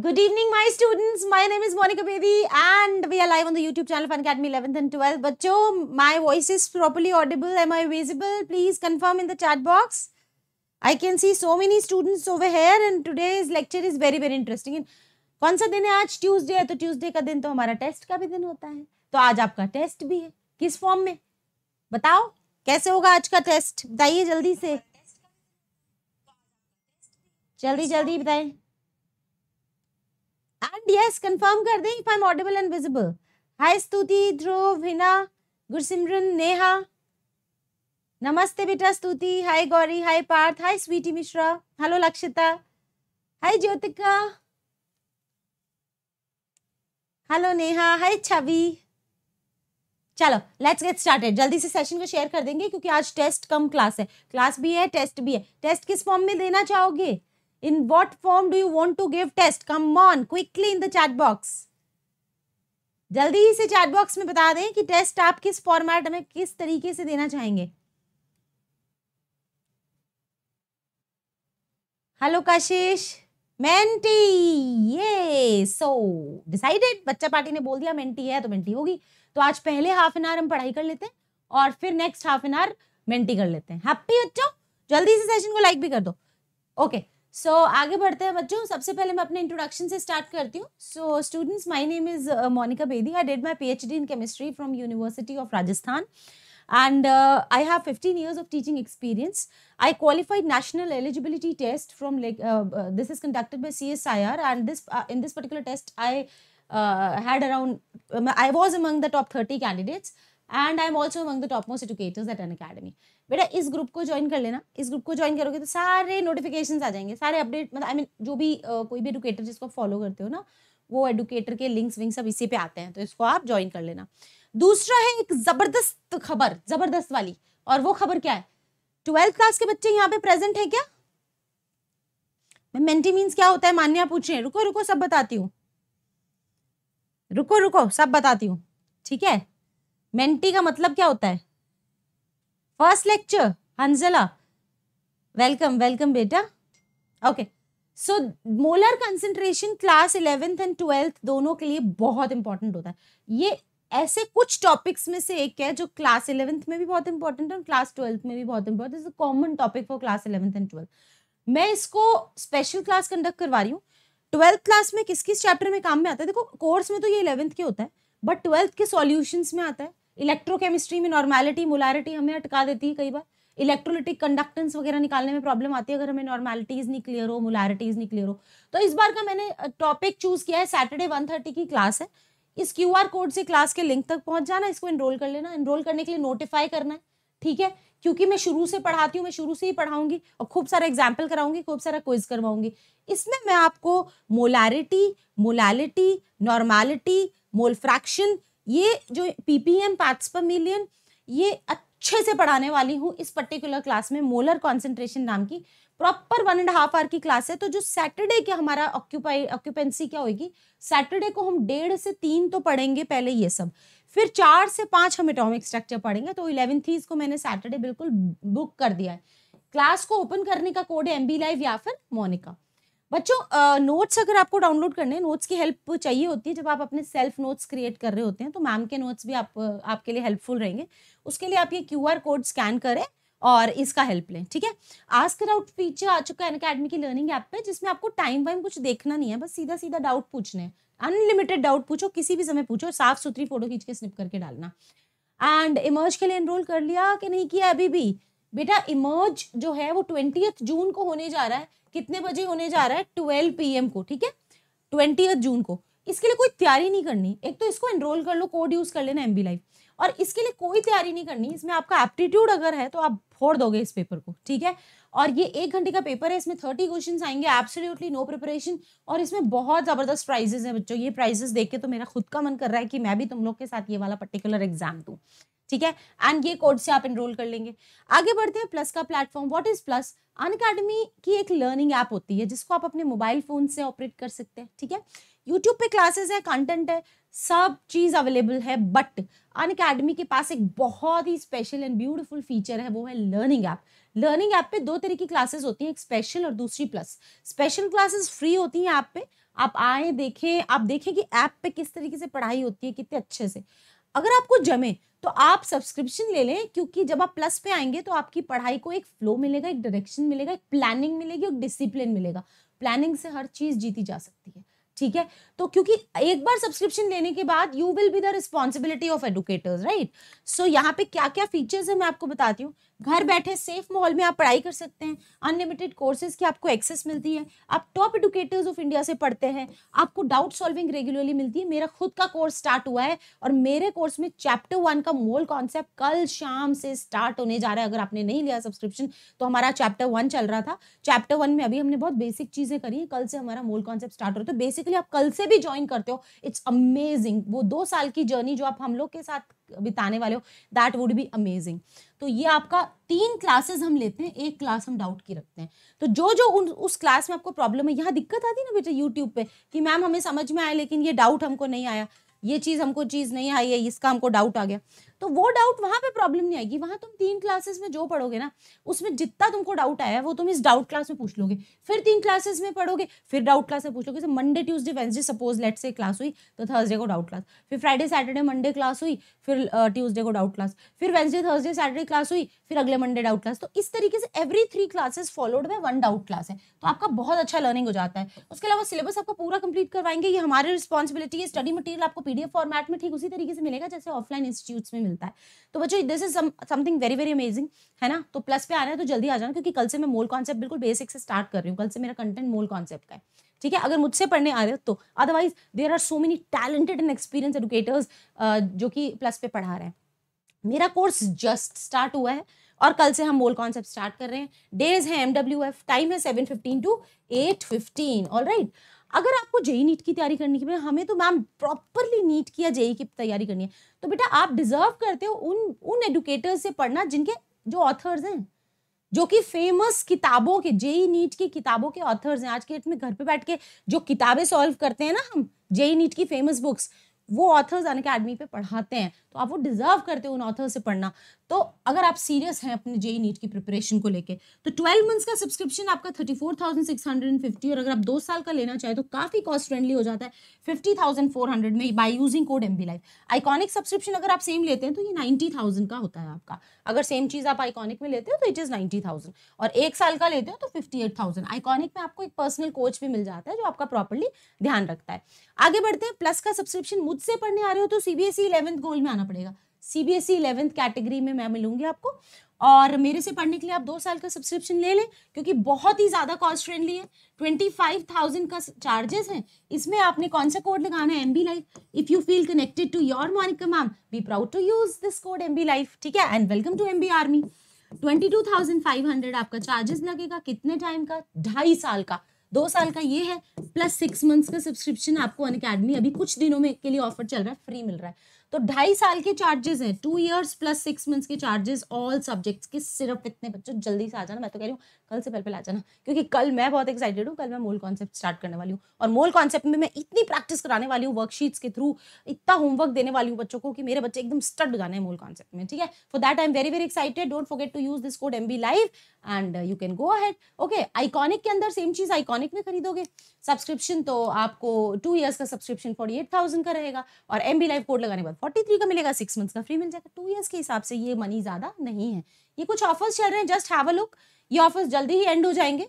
Good evening, my students. My name is Monica Bedi, and we are live on the YouTube channel Fun Academy 11th and 12th. Bacho, my voice is properly audible. Am I visible? Please confirm in the chat box. I can see so many students over here, and today's lecture is very very interesting. And कौन सा दिन है आज Tuesday है तो Tuesday का दिन तो हमारा टेस्ट का भी दिन होता है तो आज आपका टेस्ट भी है किस फॉर्म में बताओ कैसे होगा आज का टेस्ट बताइए जल्दी से जल्दी जल्दी बताएं एंड यस कंफर्म कर दें if I am audible and visible hi Stuti Dhruv Hina Gursimran Neha नमस्ते बेटा Stuti hi Gauri hi Parth hi Sweety Mishra hello Lakshita hi Jyotika hello Neha hi Chhavi चलो लेट्स गेट स्टार्टेड जल्दी से सेशन को शेयर कर देंगे क्योंकि आज टेस्ट कम क्लास है क्लास भी है टेस्ट भी है टेस्ट किस फॉर्म में देना चाहोगे In what form do you want to give test? Come on, quickly in the chat box. जल्दी ही से चैट बॉक्स में बता दें कि टेस्ट आप किस फॉर्मेट में किस तरीके से देना चाहेंगे हेलो काशिश मेंटी ये सो डिसाइडेड बच्चा पार्टी ने बोल दिया मेंटी है तो मेंटी होगी तो आज पहले हाफ एन आवर हम पढ़ाई कर लेते हैं और फिर next half an hour Menti कर लेते हैं हैप्पी बच्चों जल्दी से सेशन को लाइक भी कर दो ओके okay. सो so, आगे बढ़ते हैं बच्चों सबसे पहले मैं अपने इंट्रोडक्शन से स्टार्ट करती हूँ so students my name is Monika Bedi I did my PhD in chemistry from university of Rajasthan and I have 15 years of teaching experience I qualified national eligibility test from this is conducted by C and this in this particular test I had around I was among the top thirty candidates and I am also among the top most educators at an academy बेटा इस group को join कर लेना इस group को join करोगे तो सारे नोटिफिकेशन आ जाएंगे सारे अपडेट मतलब आई I मीन mean, जो भी कोई भी एडुकेटर जिसको फॉलो करते हो ना वो एडुकेटर के लिंक्स विंक्स सब इसी पे आते हैं तो इसको आप ज्वाइन कर लेना दूसरा है एक जबरदस्त खबर जबरदस्त वाली और वो खबर क्या है ट्वेल्थ क्लास के बच्चे यहाँ पे प्रेजेंट है क्या मेंटी मीन्स क्या होता है मान्या पूछ रहे हैं रुको रुको सब बताती हूँ रुको रुको सब बताती हूँ ठीक है मेंटी का मतलब क्या होता है first lecture Hanzala welcome welcome बेटा okay so molar concentration class eleventh and twelfth दोनों के लिए बहुत इंपॉर्टेंट होता है ये ऐसे कुछ टॉपिक्स में से एक है जो क्लास इलेवेंथ में भी बहुत इंपॉर्टेंट है और क्लास ट्वेल्थ में भी बहुत इंपॉर्टेंट है common topic for class eleventh and twelfth मैं इसको स्पेशल क्लास कंडक्ट करवा रही हूँ ट्वेल्थ क्लास में किस किस चैप्टर में काम में आता है देखो कोर्स में तो ये इलेवेंथ के होता है बट ट्वेल्थ के सॉल्यूशंस में आता है इलेक्ट्रोकेमिस्ट्री में नॉर्मैलिटी मोलारिटी हमें अटका देती है कई बार इलेक्ट्रोलिटिक कंडक्टेंस वगैरह निकालने में प्रॉब्लम आती है अगर हमें नॉर्मैलिटीज़ नहीं क्लियर हो मोलारिटीज नहीं क्लियर हो तो इस बार का मैंने टॉपिक चूज किया है सैटरडे वन थर्टी की क्लास है इस क्यू आर कोड से क्लास के लिंक तक पहुंच जाना इसको एनरोल कर लेना एनरोल करने के लिए नोटिफाई करना है ठीक है क्योंकि मैं शुरू से पढ़ाती हूँ मैं शुरू से ही पढ़ाऊंगी और खूब सारा एग्जाम्पल कराऊंगी खूब सारा क्विज करवाऊंगी इसमें मैं आपको molarity molality normality mole fraction ये जो पीपीएम पैथ्स पर मिलियन ये अच्छे से पढ़ाने वाली हूँ इस पर्टिकुलर क्लास में मोलर कॉन्सेंट्रेशन नाम की proper one and half hour की क्लास है तो जो सैटरडे की हमारा ऑक्यूपाई ऑक्यूपेंसी क्या होगी सैटरडे को हम डेढ़ से तीन तो पढ़ेंगे पहले ये सब फिर चार से पाँच हम एटॉमिक स्ट्रक्चर पढ़ेंगे तो इलेवन थीज को मैंने सैटरडे बिल्कुल बुक कर दिया है क्लास को ओपन करने का कोड है एम बी लाइव या फिर मोनिका बच्चों नोट्स अगर आपको डाउनलोड करने हैं नोट्स की हेल्प चाहिए होती है जब आप अपने सेल्फ नोट्स क्रिएट कर रहे होते हैं तो मैम के नोट्स भी आप आपके लिए हेल्पफुल रहेंगे उसके लिए आप ये क्यू कोड स्कैन करें और इसका हेल्प लें ठीक है आस्क आउट फीचर आ चुका है अकेडमी की लर्निंग ऐप पे जिसमें आपको टाइम वाइम कुछ देखना नहीं है बस सीधा सीधा डाउट पूछने अनलिमिटेड डाउट पूछो किसी भी समय पूछो और साफ सुथरी फोटो खींच के स्निप करके डालना एंड इमर्ज के लिए एनरोल कर लिया कि नहीं किया अभी भी बेटा इमर्ज जो है वो ट्वेंटी जून को होने जा रहा है कितने बजे होने जा रहा है ट्वेल्व पी को ठीक है ट्वेंटी जून को इसके लिए कोई तैयारी नहीं करनी एक तो इसको एनरोल कर लो कोड यूज कर लेना एम बी लाइफ और इसके लिए कोई तैयारी नहीं करनी इसमें आपका एप्टीट्यूड अगर है तो आप फोड़ दोगे इस पेपर को ठीक है और ये एक घंटे का पेपर है इसमें थर्टी क्वेश्चन आएंगे एब्सोल्युटली नो प्रिपरेशन और इसमें बहुत ज़बरदस्त प्राइजेस हैं बच्चों ये प्राइजेस देख के तो मेरा खुद का मन कर रहा है कि मैं भी तुम लोग के साथ ये वाला पर्टिकुलर एग्जाम दूँ ठीक है एंड ये कोड से आप इनरोल कर लेंगे आगे बढ़ते हैं प्लस का platform what is plus Unacademy की एक लर्निंग ऐप होती है जिसको आप अपने मोबाइल फोन से ऑपरेट कर सकते हैं ठीक है यूट्यूब पे क्लासेस है कंटेंट है सब चीज़ अवेलेबल है बट अन अकेडमी के पास एक बहुत ही स्पेशल एंड ब्यूटिफुल फीचर है वो है लर्निंग ऐप लर्निंग ऐप पे दो तरह की क्लासेस होती हैं एक स्पेशल और दूसरी प्लस स्पेशल क्लासेस फ्री होती हैं ऐप पे आप आए देखें आप देखें कि ऐप पे किस तरीके से पढ़ाई होती है कितने अच्छे से अगर आपको जमे तो आप सब्सक्रिप्शन ले लें क्योंकि जब आप प्लस पे आएंगे तो आपकी पढ़ाई को एक फ्लो मिलेगा एक डायरेक्शन मिलेगा एक प्लानिंग मिलेगी और डिसिप्लिन मिलेगा प्लानिंग से हर चीज़ जीती जा सकती है ठीक है तो क्योंकि एक बार सब्सक्रिप्शन लेने के बाद you will be the responsibility of educators right so यहाँ पे क्या क्या फीचर्स है मैं आपको बताती हूँ घर बैठे सेफ माहौल में आप पढ़ाई कर सकते हैं अनलिमिटेड कोर्सेज की आपको एक्सेस मिलती है आप टॉप एडुकेटर्स ऑफ इंडिया से पढ़ते हैं आपको डाउट सॉल्विंग रेगुलरली मिलती है मेरा खुद का कोर्स स्टार्ट हुआ है और मेरे कोर्स में चैप्टर वन का मोल कॉन्सेप्ट कल शाम से स्टार्ट होने जा रहा है अगर आपने नहीं लिया सब्सक्रिप्शन तो हमारा चैप्टर वन चल रहा था चैप्टर वन में अभी हमने बहुत बेसिक चीज़ें करी हैं कल से हमारा मोल कॉन्सेप्ट स्टार्ट हो रहा है तो बेसिकली आप कल से भी ज्वाइन करते हो इट्स अमेजिंग वो दो साल की जर्नी जो आप हम लोग के साथ बिताने वाले हो दैट वुड बी अमेजिंग तो ये आपका तीन क्लासेस हम लेते हैं एक क्लास हम डाउट की रखते हैं तो जो जो उन उस क्लास में आपको प्रॉब्लम है यहाँ दिक्कत आती है ना बेटा यूट्यूब पे कि मैम हमें समझ में आया लेकिन ये डाउट हमको नहीं आया ये चीज़ हमको चीज़ नहीं आई है इसका हमको डाउट आ गया तो वो डाउट वहां पे प्रॉब्लम नहीं आएगी वहां तुम तीन क्लासेस में जो पढ़ोगे ना उसमें जितना तुमको डाउट आया है वो तुम इस डाउट क्लास में पूछ लोगे फिर तीन क्लासेस में पढ़ोगे फिर डाउट क्लास में पूछ लोगे Monday Tuesday Wednesday suppose late से क्लास हुई तो थर्सडे को डाउट क्लास फिर फ्राइडे सैटरडे मंडे क्लास हुई फिर ट्यूजडे को डाउट क्लास फिर वेंसडे थर्सडे सैटरडे क्लास हुई फिर अगले मंडे डाउट क्लास तो इस तरीके से every three classes followed by one doubt class है तो आपका बहुत अच्छा लर्निंग हो जाता है उसके अलावा सिलेबस आपका पूरा कंप्लीट करवाएंगे ये हमारी रिस्पॉन्सिबिलिटी है स्टडी मटीरियल आपको पीडीएफ फॉर्मेट में ठीक उसी तरीके से मिलेगा जैसे ऑफलाइन इंस्टीट्यूट्स में मिलता है तो बच्चों this is something very very amazing है ना तो प्लस पे आ आना है तो जल्दी आ जाना क्योंकि कल से मैं मोल कॉन्सेप्ट बिल्कुल बेसिक से स्टार्ट कर रही हूँ कल से मेरा कंटेंट मोल कॉन्सेप्ट का है ठीक है अगर मुझसे पढ़ने आ रहे हो तो otherwise there are so many talented and experience educators जो कि प्लस पे पढ़ा रहे हैं मेरा कोर्स जस्ट स्टार्ट हुआ है और कल से हम मोल कॉन्सेप्ट स्टार्ट कर रहे हैं डेज है एम टाइम है seven to eight fifteen all अगर आपको जेई नीट की तैयारी करनी है हमें तो मैम प्रॉपरली नीट की या जेई की तैयारी करनी है तो बेटा आप डिजर्व करते हो उन उन एडुकेटर्स से पढ़ना जिनके जो ऑथर्स हैं जो कि फेमस किताबों के जेई नीट की किताबों के ऑथर्स हैं आज के डेट में घर पे बैठ के जो किताबें सॉल्व करते हैं ना हम जेई नीट की फेमस बुक्स वो ऑथर्स अन अकेडमी पे पढ़ाते हैं तो आप वो डिजर्व करते हो उन ऑथर्स से पढ़ना तो अगर आप सीरियस हैं अपने JEE NEET e e e की प्रिपरेशन को लेके तो ट्वेल्व मंथ्स का सब्सक्रिप्शन आपका thirty four thousand six hundred and fifty और अगर आप दो साल का लेना चाहें तो काफ़ी कॉस्ट फ्रेंडली हो जाता है फिफ्टी थाउजेंड फोर हंड्रेड में by using code M B life iconic subscription अगर आप सेम लेते हैं तो ये नाइन्टी थाउजेंड का होता है आपका अगर सेम चीज़ आप आइकॉनिक में लेते हो तो इट इज़ नाइन्टी थाउजेंड और एक साल का लेते हो तो फिफ्टी एट थाउजेंड आइकॉनिक में आपको एक पर्सनल कोच भी मिल जाता है जो आपका प्रॉपरली ध्यान रखता है आगे बढ़ते हैं प्लस का सब्सक्रिप्शन मुझसे पढ़ने आ रहे हो तो सीबीएसई इलेवंथ गोल्ड में आना पड़ेगा C B S E eleventh category में मैं मिलूंगी आपको और मेरे से पढ़ने के लिए आप दो साल का सब्सक्रिप्शन ले लें क्योंकि बहुत ही ज़्यादा कॉस्ट फ्रेंडली है ट्वेंटी फाइव थाउजेंड का चार्जेस है इसमें आपने कौन सा कोड लगाना है M B life if you feel connected to your Monika ma'am be proud to use this code M B life ठीक है and welcome to M B army twenty two thousand five hundred आपका charges लगेगा कितने time का ढाई साल का दो साल का ये है प्लस सिक्स मंथ्स का सब्सक्रिप्शन आपको अन अकेडमी अभी कुछ दिनों में के लिए ऑफर चल रहा है फ्री मिल रहा है तो ढाई साल के चार्जेस हैं two years plus six months के चार्जेस ऑल सब्जेक्ट्स के सिर्फ इतने बच्चों जल्दी से आ जाना मैं तो कह रही हूँ कल से पहले पहले आ जाना क्योंकि कल मैं बहुत एक्साइटेड हूँ कल मैं मोल कॉन्सेप्ट स्टार्ट करने वाली हूँ और मोल कॉन्सेप्ट में मैं इतनी प्रैक्टिस कराने वाली हूँ वर्कशीट्स के थ्रू इतना होमवर्क देने वाली हूँ बच्चों को कि मेरे बच्चे एकदम स्टड गाने मोल कॉन्सेप्ट में ठीक है for that I am very very excited don't forget to use this code M B live and you can go ahead okay iconic के अंदर सेम चीज आइकॉनिक में खरीदोगे सब्सक्रिप्शन तो आपको टू ईयर्स का सब्सक्रिप्शन फोर्टी एट थाउजेंड का रहेगा और एम बी लाइव कोड लगाने बाद फोर्टी थ्री का मिलेगा सिक्स मंथ्स का फ्री मिल जाएगा टू ईयर्स के हिसाब से ये मनी ज़्यादा नहीं है ये कुछ ऑफर्स चल रहे हैं जस्ट हैव अ लुक ये ऑफर्स जल्दी ही एंड हो जाएंगे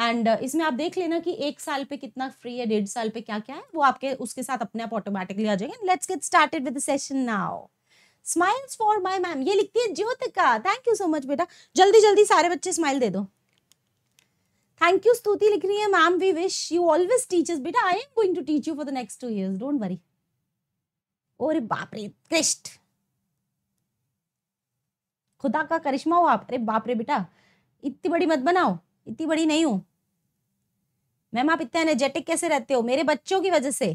एंड uh, इसमें आप देख लेना कि एक साल पे कितना फ्री है डेढ़ साल पे क्या क्या है वो आपके उसके साथ अपने आप ऑटोमेटिकली आ जाएंगे let's get started with session now smiles for my ma'am ये लिखती है Jyotika thank you so much बेटा जल्दी जल्दी सारे बच्चे स्माइल दे दो थैंक यू स्तुति लिख रही है ma'am we wish you always teachers बेटा I am going to teach you for the next two years don't worry और रे क्रिस्ट खुदा का करिश्मा हो आप अरे बाप रे बेटा इतनी बड़ी मत बनाओ इतनी बड़ी नहीं हूं मैम आप इतने एनर्जेटिक कैसे रहते हो मेरे बच्चों की वजह से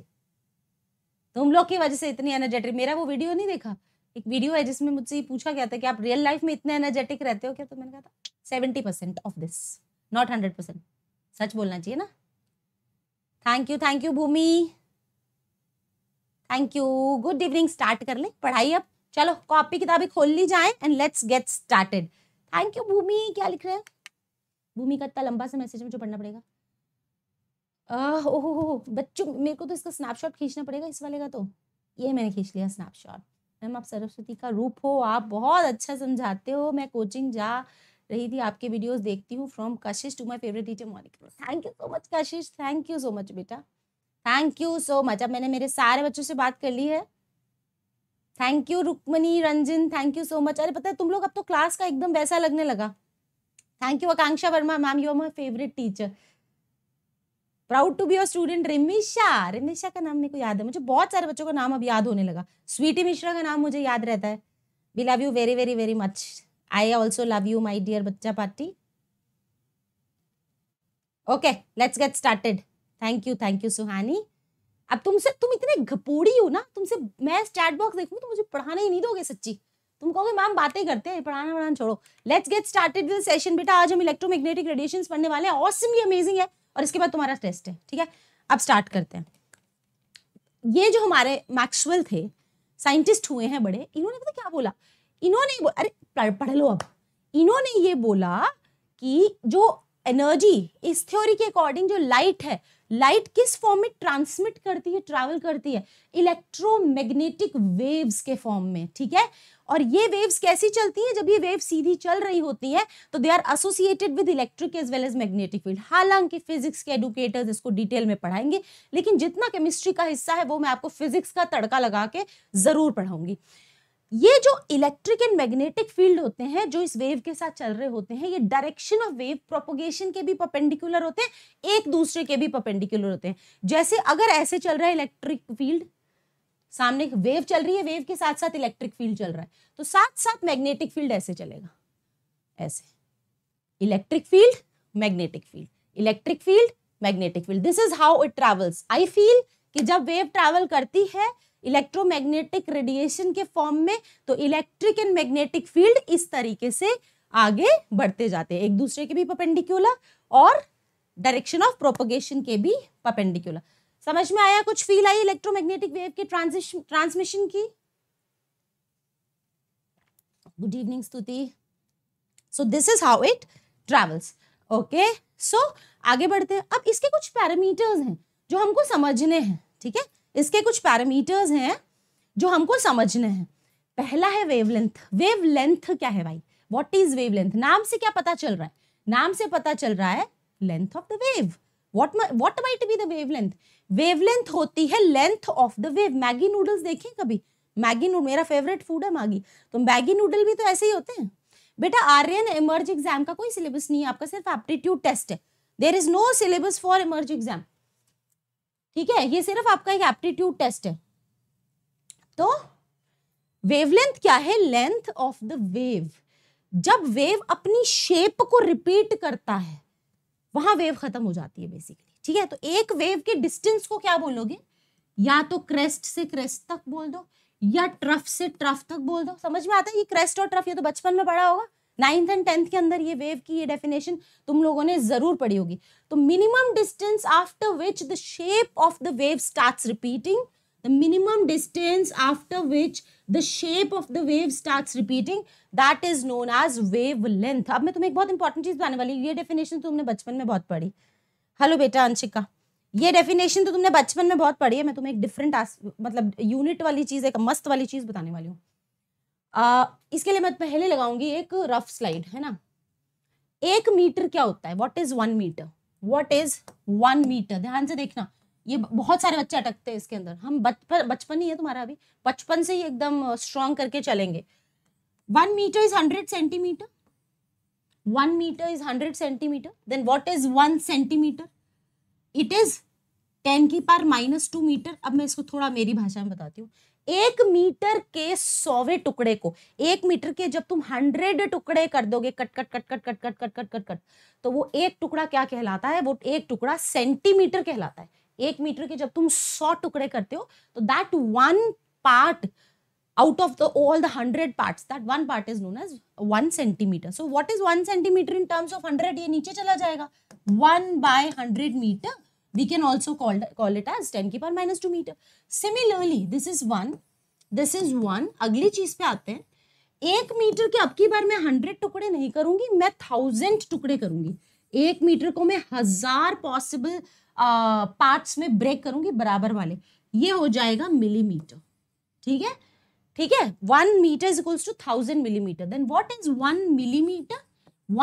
तुम लोग की वजह से इतनी एनर्जेटिक मेरा वो वीडियो नहीं देखा एक वीडियो है जिसमें मुझसे पूछा गया था कि आप रियल लाइफ में इतने एनर्जेटिक रहते हो क्या तो मैंने कहा था seventy percent of this not hundred percent सच बोलना चाहिए ना thank you thank you Bhumi thank you good evening start कर ले पढ़ाई अब चलो कॉपी किताबें खोल ली जाए and let's get started thank you Bhumi क्या लिख रहे हैं भूमि का इतना लंबा सा मैसेज मुझे पढ़ना पड़ेगा आह ओहो बच्चों मेरे को तो इसका स्नैपशॉट खींचना पड़ेगा इस वाले का तो ये मैंने खींच लिया स्नैपशॉट मैम आप सरस्वती का रूप हो आप बहुत अच्छा समझाते हो मैं कोचिंग जा रही थी आपके वीडियोस देखती हूँ from Kashish to my favourite teacher Monika thank you so much Kashish thank you so much बेटा थैंक यू सो मच अब मैंने मेरे सारे बच्चों से बात कर ली है thank you Rukmani Ranjan thank you so much अरे पता है तुम लोग अब तो क्लास का एकदम वैसा लगने लगा thank you Akanksha Verma ma'am you are my favourite teacher proud to be your student Rimisha Rimisha का नाम मेरे को याद है मुझे बहुत सारे बच्चों का नाम अब याद होने लगा स्वीटी मिश्रा का नाम मुझे याद रहता है we love you very very very much I also love you my dear बच्चा party okay let's get started thank you thank you Suhani अब तुमसे तुम इतने घपोड़ी हो ना तुमसे मैं स्टैट बॉक्स देखूंगी तो मुझे पढ़ाना ही नहीं दोगे सच्ची तुम कहोगे मैम बातें करते हैं पढ़ाना वढ़ाना छोड़ो let's get started with session बेटा आज हम इलेक्ट्रोमैग्नेटिक रेडिएशन पढ़ने वाले हैं ऑसमली अमेजिंग है और इसके बाद तुम्हारा टेस्ट है ठीक है अब स्टार्ट करते हैं ये जो हमारे मैक्सवेल थे साइंटिस्ट हुए हैं बड़े इन्होंने पता क्या बोला इन्होंने बो, अरे पढ़ लो अब इन्होंने ये बोला कि जो एनर्जी इस थ्योरी के अकॉर्डिंग जो लाइट है लाइट किस फॉर्म में ट्रांसमिट करती है ट्रैवल करती है इलेक्ट्रोमैग्नेटिक वेव्स के फॉर्म में ठीक है और ये वेव्स कैसी चलती हैं जब ये वेव सीधी चल रही होती है तो they are associated with electric as well as magnetic field हालांकि फिजिक्स के एडुकेटर्स इसको डिटेल में पढ़ाएंगे लेकिन जितना केमिस्ट्री का हिस्सा है वो मैं आपको फिजिक्स का तड़का लगा के जरूर पढ़ाऊंगी ये जो इलेक्ट्रिक एंड मैग्नेटिक फील्ड होते हैं जो इस वेव के साथ चल रहे होते हैं ये डायरेक्शन ऑफ वेव प्रोपोगेशन के भी परपेंडिकुलर होते हैं एक दूसरे के भी परपेंडिकुलर होते हैं जैसे अगर ऐसे चल रहा है इलेक्ट्रिक फील्ड सामने वेव चल रही है वेव के साथ साथ इलेक्ट्रिक फील्ड चल रहा है तो साथ साथ मैग्नेटिक फील्ड ऐसे चलेगा ऐसे electric field magnetic field electric field magnetic field this is how it travels I feel कि जब वेव ट्रैवल करती है इलेक्ट्रोमैग्नेटिक रेडिएशन के फॉर्म में तो इलेक्ट्रिक एंड मैग्नेटिक फील्ड इस तरीके से आगे बढ़ते जाते हैं एक दूसरे के भी पपेंडिकुलर और डायरेक्शन ऑफ प्रोपोगेशन के भी पपेंडिकुलर समझ में आया कुछ फील आई इलेक्ट्रोमैग्नेटिक वेव के ट्रांसिशन ट्रांसमिशन की good evening Stuti so this is how it travels okay so आगे बढ़ते हैं अब इसके कुछ पैरामीटर्स हैं जो हमको समझने हैं ठीक है इसके कुछ पैरामीटर्स हैं जो हमको समझने हैं पहला है वेवलेंथ वेवलेंथ क्या है भाई व्हाट इज वेवलेंथ नाम से क्या पता चल रहा है नाम से पता चल रहा है length of the wave what what might be the wavelength wavelength होती है length of the wave Maggi noodles देखें कभी मैगी नूडल मेरा फेवरेट फूड है मैगी तो मैगी नूडल भी तो ऐसे ही होते हैं बेटा आर्यन एमर्ज एग्जाम का कोई सिलेबस नहीं है आपका सिर्फ एप्टीट्यूड टेस्ट है there is no syllabus for emerge exam ठीक है ये सिर्फ आपका एक एप्टीट्यूड टेस्ट है तो वेवलेंथ क्या है लेंथ ऑफ द वेव जब वेव अपनी शेप को रिपीट करता है वहां वेव खत्म हो जाती है बेसिकली ठीक है तो एक वेव के डिस्टेंस को क्या बोलोगे या तो क्रेस्ट से क्रेस्ट तक बोल दो या ट्रफ से ट्रफ तक बोल दो समझ में आता है ये क्रेस्ट और ट्रफ ये तो बचपन में पढ़ा होगा नाइन्थ एंड टेंथ के अंदर ये वेव की ये डेफिनेशन तुम लोगों ने जरूर पढ़ी होगी तो minimum distance after which the shape of the wave start repeating the minimum distance after which the shape of the wave start repeating that is known as wavelength अब मैं तुम्हें एक बहुत इंपॉर्टेंट चीज बताने वाली ये डेफिनेशन तुमने बचपन में बहुत पढ़ी हेलो बेटा अंशिका ये डेफिनेशन तो तुमने बचपन में बहुत पढ़ी है मैं तुम्हें एक डिफरेंट मतलब यूनिट वाली चीज एक मस्त वाली चीज बताने वाली हूँ आ, इसके लिए मैं पहले लगाऊंगी एक रफ स्लाइड है ना एक मीटर क्या होता है what is one metre what is one metre ध्यान से देखना ये बहुत सारे बच्चे अटकते हैं इसके अंदर हम बचपन बचपन ही है तुम्हारा अभी बचपन से ही एकदम स्ट्रांग करके चलेंगे one metre is hundred centimetre one metre is hundred centimetre then what is one centimetre it is ten की पार माइनस टू मीटर अब मैं इसको थोड़ा मेरी भाषा में बताती हूँ एक मीटर के सौवे टुकड़े को एक मीटर के जब तुम हंड्रेड टुकड़े कर दोगे cut cut cut cut cut cut cut cut cut cut तो वो एक टुकड़ा क्या कहलाता है वो एक टुकड़ा सेंटीमीटर कहलाता है एक मीटर के जब तुम सौ टुकड़े करते हो तो that one part out of the all the hundred part that one part is known as one centimetre so what is one centimetre in terms of hundred ये नीचे चला जाएगा one by hundred metre we can also call, call it as 10 की power minus two metre similarly this is one this is one अगली चीज पे आते हैं एक मीटर के अब की बार मैं हंड्रेड टुकड़े नहीं करूंगी मैं थाउजेंड टुकड़े करूंगी एक मीटर को मैं हजार पॉसिबल पार्ट्स में ब्रेक करूंगी बराबर वाले ये हो जाएगा मिलीमीटर ठीक है ठीक है one metre is equals to thousand millimetre then what is one millimetre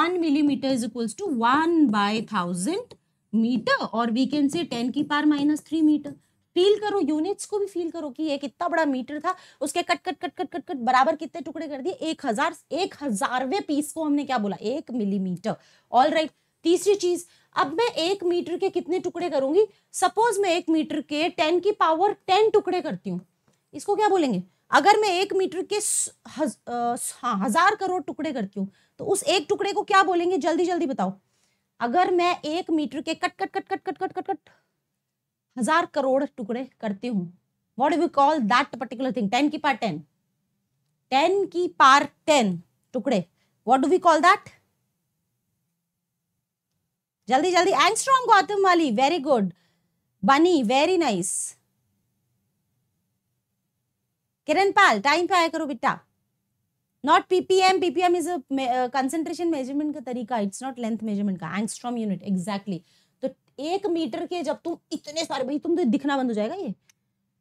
one millimetre is equals to one by thousand metre और वी कैन से टेन की power minus three metre feel करो units को भी feel करो कि ये कितना बड़ा मीटर था उसके cut cut cut cut cut cut बराबर कितने टुकड़े कर दिए एक हजार एक हजारवे पीस को हमने क्या बोला एक मिलीमीटर ऑल राइट तीसरी चीज अब मैं एक मीटर के कितने टुकड़े करूंगी सपोज मैं एक मीटर के टेन की पावर टेन टुकड़े करती हूँ इसको क्या बोलेंगे अगर मैं एक मीटर के हज, आ, हाँ, हजार करोड़ टुकड़े करती हूँ तो उस एक टुकड़े को क्या बोलेंगे जल्दी जल्दी बताओ अगर मैं एक मीटर के cut cut cut cut cut cut cut cut हजार करोड़ टुकड़े करती हूँ what we call that particular thing ten की पार टेन टेन की पार टेन टुकड़े what do we call that जल्दी जल्दी एंड स्ट्रॉन्ग गौतम वाली वेरी गुड बनी very nice Kiran Pal time पे आया करो बेटा not PPM PPM is concentration measurement का तरीका इट्स नॉट लेंथ मेजरमेंट का एंगस्ट्रॉम यूनिट एग्जैक्टली तो एक मीटर के जब तुम इतने सारे भाई तुम तो दिखना बंद हो जाएगा ये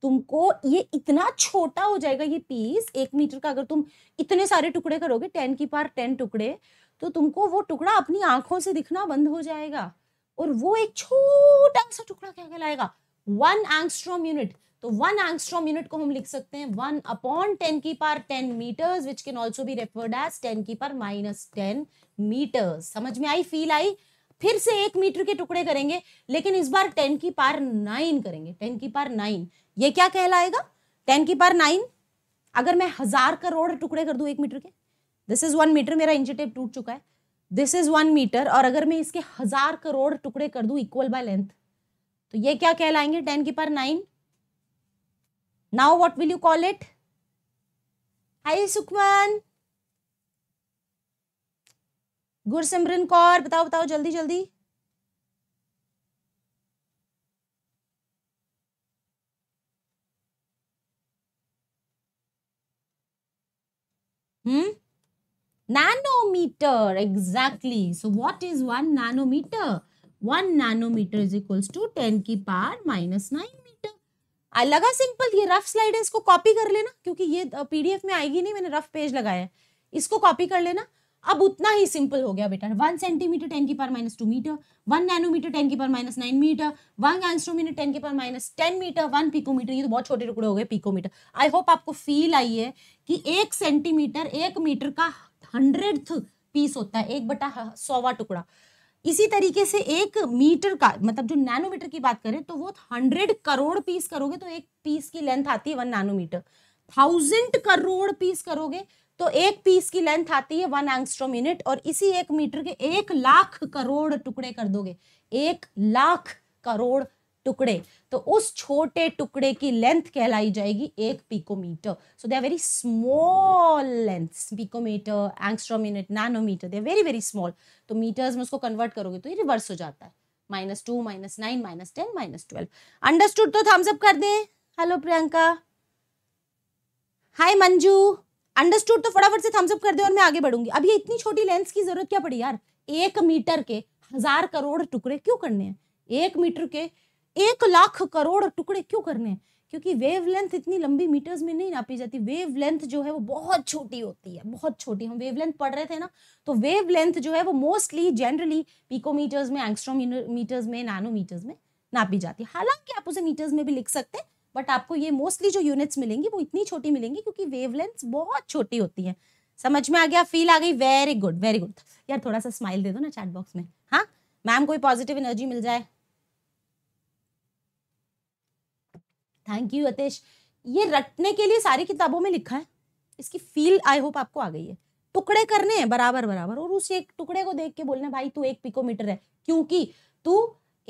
तुमको ये इतना छोटा हो जाएगा ये पीस एक मीटर का अगर तुम इतने सारे टुकड़े करोगे टेन की पार टेन टुकड़े तो तुमको वो टुकड़ा अपनी आंखों से दिखना बंद हो जाएगा और वो एक छोटा सा टुकड़ा क्या कहलाएगा वन एंगस्ट्रॉम यूनिट तो वन एंगस्ट्रॉम यूनिट को हम लिख सकते हैं वन अपॉन टेन की power ten metres which can also be referred as ten की पार माइनस टेन मीटर्स समझ में आई फील आई फिर से एक मीटर के टुकड़े करेंगे लेकिन इस बार टेन की पार नाइन करेंगे टेन की पार नाइन ये क्या कहलाएगा टेन की पार नाइन अगर मैं हजार करोड़ टुकड़े कर दू एक मीटर के दिस इज वन मीटर मेरा इंची टेप टूट चुका है दिस इज वन मीटर और अगर मैं इसके हजार करोड़ टुकड़े कर दू इक्वल बाय लेंथ तो ये क्या कहलाएंगे टेन की power nine Now what will you call it? Hi Sukman Gursimran Kaur बताओ बताओ जल्दी जल्दी hmm nanometer exactly so what is 1 nanometer 1 nanometer is equals to 10 ki power minus 9 लगा सिंपल ये रफ स्लाइड है इसको कॉपी कर लेना क्योंकि ये पीडीएफ में आएगी नहीं मैंने रफ पेज लगाया है इसको कॉपी कर लेना अब उतना ही सिंपल हो गया बेटा वन सेंटीमीटर टेन की पर minus two metre one nanometre ten की पर minus nine metre one angstrom ten की पर minus ten metre one picometre ये तो बहुत छोटे टुकड़े हो गए पिकोमीटर आई होप आपको फील आई है कि एक सेंटीमीटर एक मीटर का हंड्रेड पीस होता है एक बटा सौवा टुकड़ा इसी तरीके से एक मीटर का मतलब जो नैनोमीटर की बात करें तो वो हंड्रेड करोड़ पीस करोगे तो एक पीस की लेंथ आती है one nanometre thousand crore piece करोगे तो एक पीस की लेंथ आती है वन एंगस्ट्रोम यूनिट और इसी एक मीटर के एक लाख करोड़ टुकड़े कर दोगे एक लाख करोड़ टुकड़े तो उस छोटे टुकड़े की लेंथ कहलाई जाएगी एक picometre so they are very small length picometre angstrom unit nanometre they are very very small तो मीटर्स में उसको कन्वर्ट करोगे तो ये रिवर्स हो जाता है minus two minus nine minus ten minus twelve understood तो थम्स अप कर दें hello Priyanka hi Manju understood तो फटाफट से थम्स अप कर दे और मैं आगे बढ़ूंगी अब ये इतनी छोटी लेंस की जरूरत क्या पड़ी यार एक मीटर के हजार करोड़ टुकड़े क्यों करने हैं एक मीटर के एक लाख करोड़ टुकड़े क्यों करने हैं क्योंकि वेव लेंथ इतनी लंबी मीटर्स में नहीं नापी जाती वेव लेंथ जो है वो बहुत छोटी होती है बहुत छोटी हम वेव लेंथ पढ़ रहे थे ना तो वेव लेंथ जो है वो मोस्टली जनरली पीकोमीटर्स में एंगस्ट्रोम मीटर्स में नैनोमीटर्स में नापी जाती है हालांकि आप उसे मीटर्स में भी लिख सकते हैं बट आपको ये मोस्टली जो यूनिट्स मिलेंगी वो इतनी छोटी मिलेंगी क्योंकि वेवलेंथ बहुत छोटी होती है समझ में आ गया फील आ गई वेरी गुड वेरी गुड यार थोड़ा सा स्माइल दे दो ना चैट बॉक्स में हाँ मैम कोई पॉजिटिव एनर्जी मिल जाए थैंक यू यतेश ये रटने के लिए सारी किताबों में लिखा है इसकी फील आई होप आपको आ गई है टुकड़े करने हैं बराबर बराबर और उस एक टुकड़े को देख के बोलने भाई तू एक पिकोमीटर है क्योंकि तू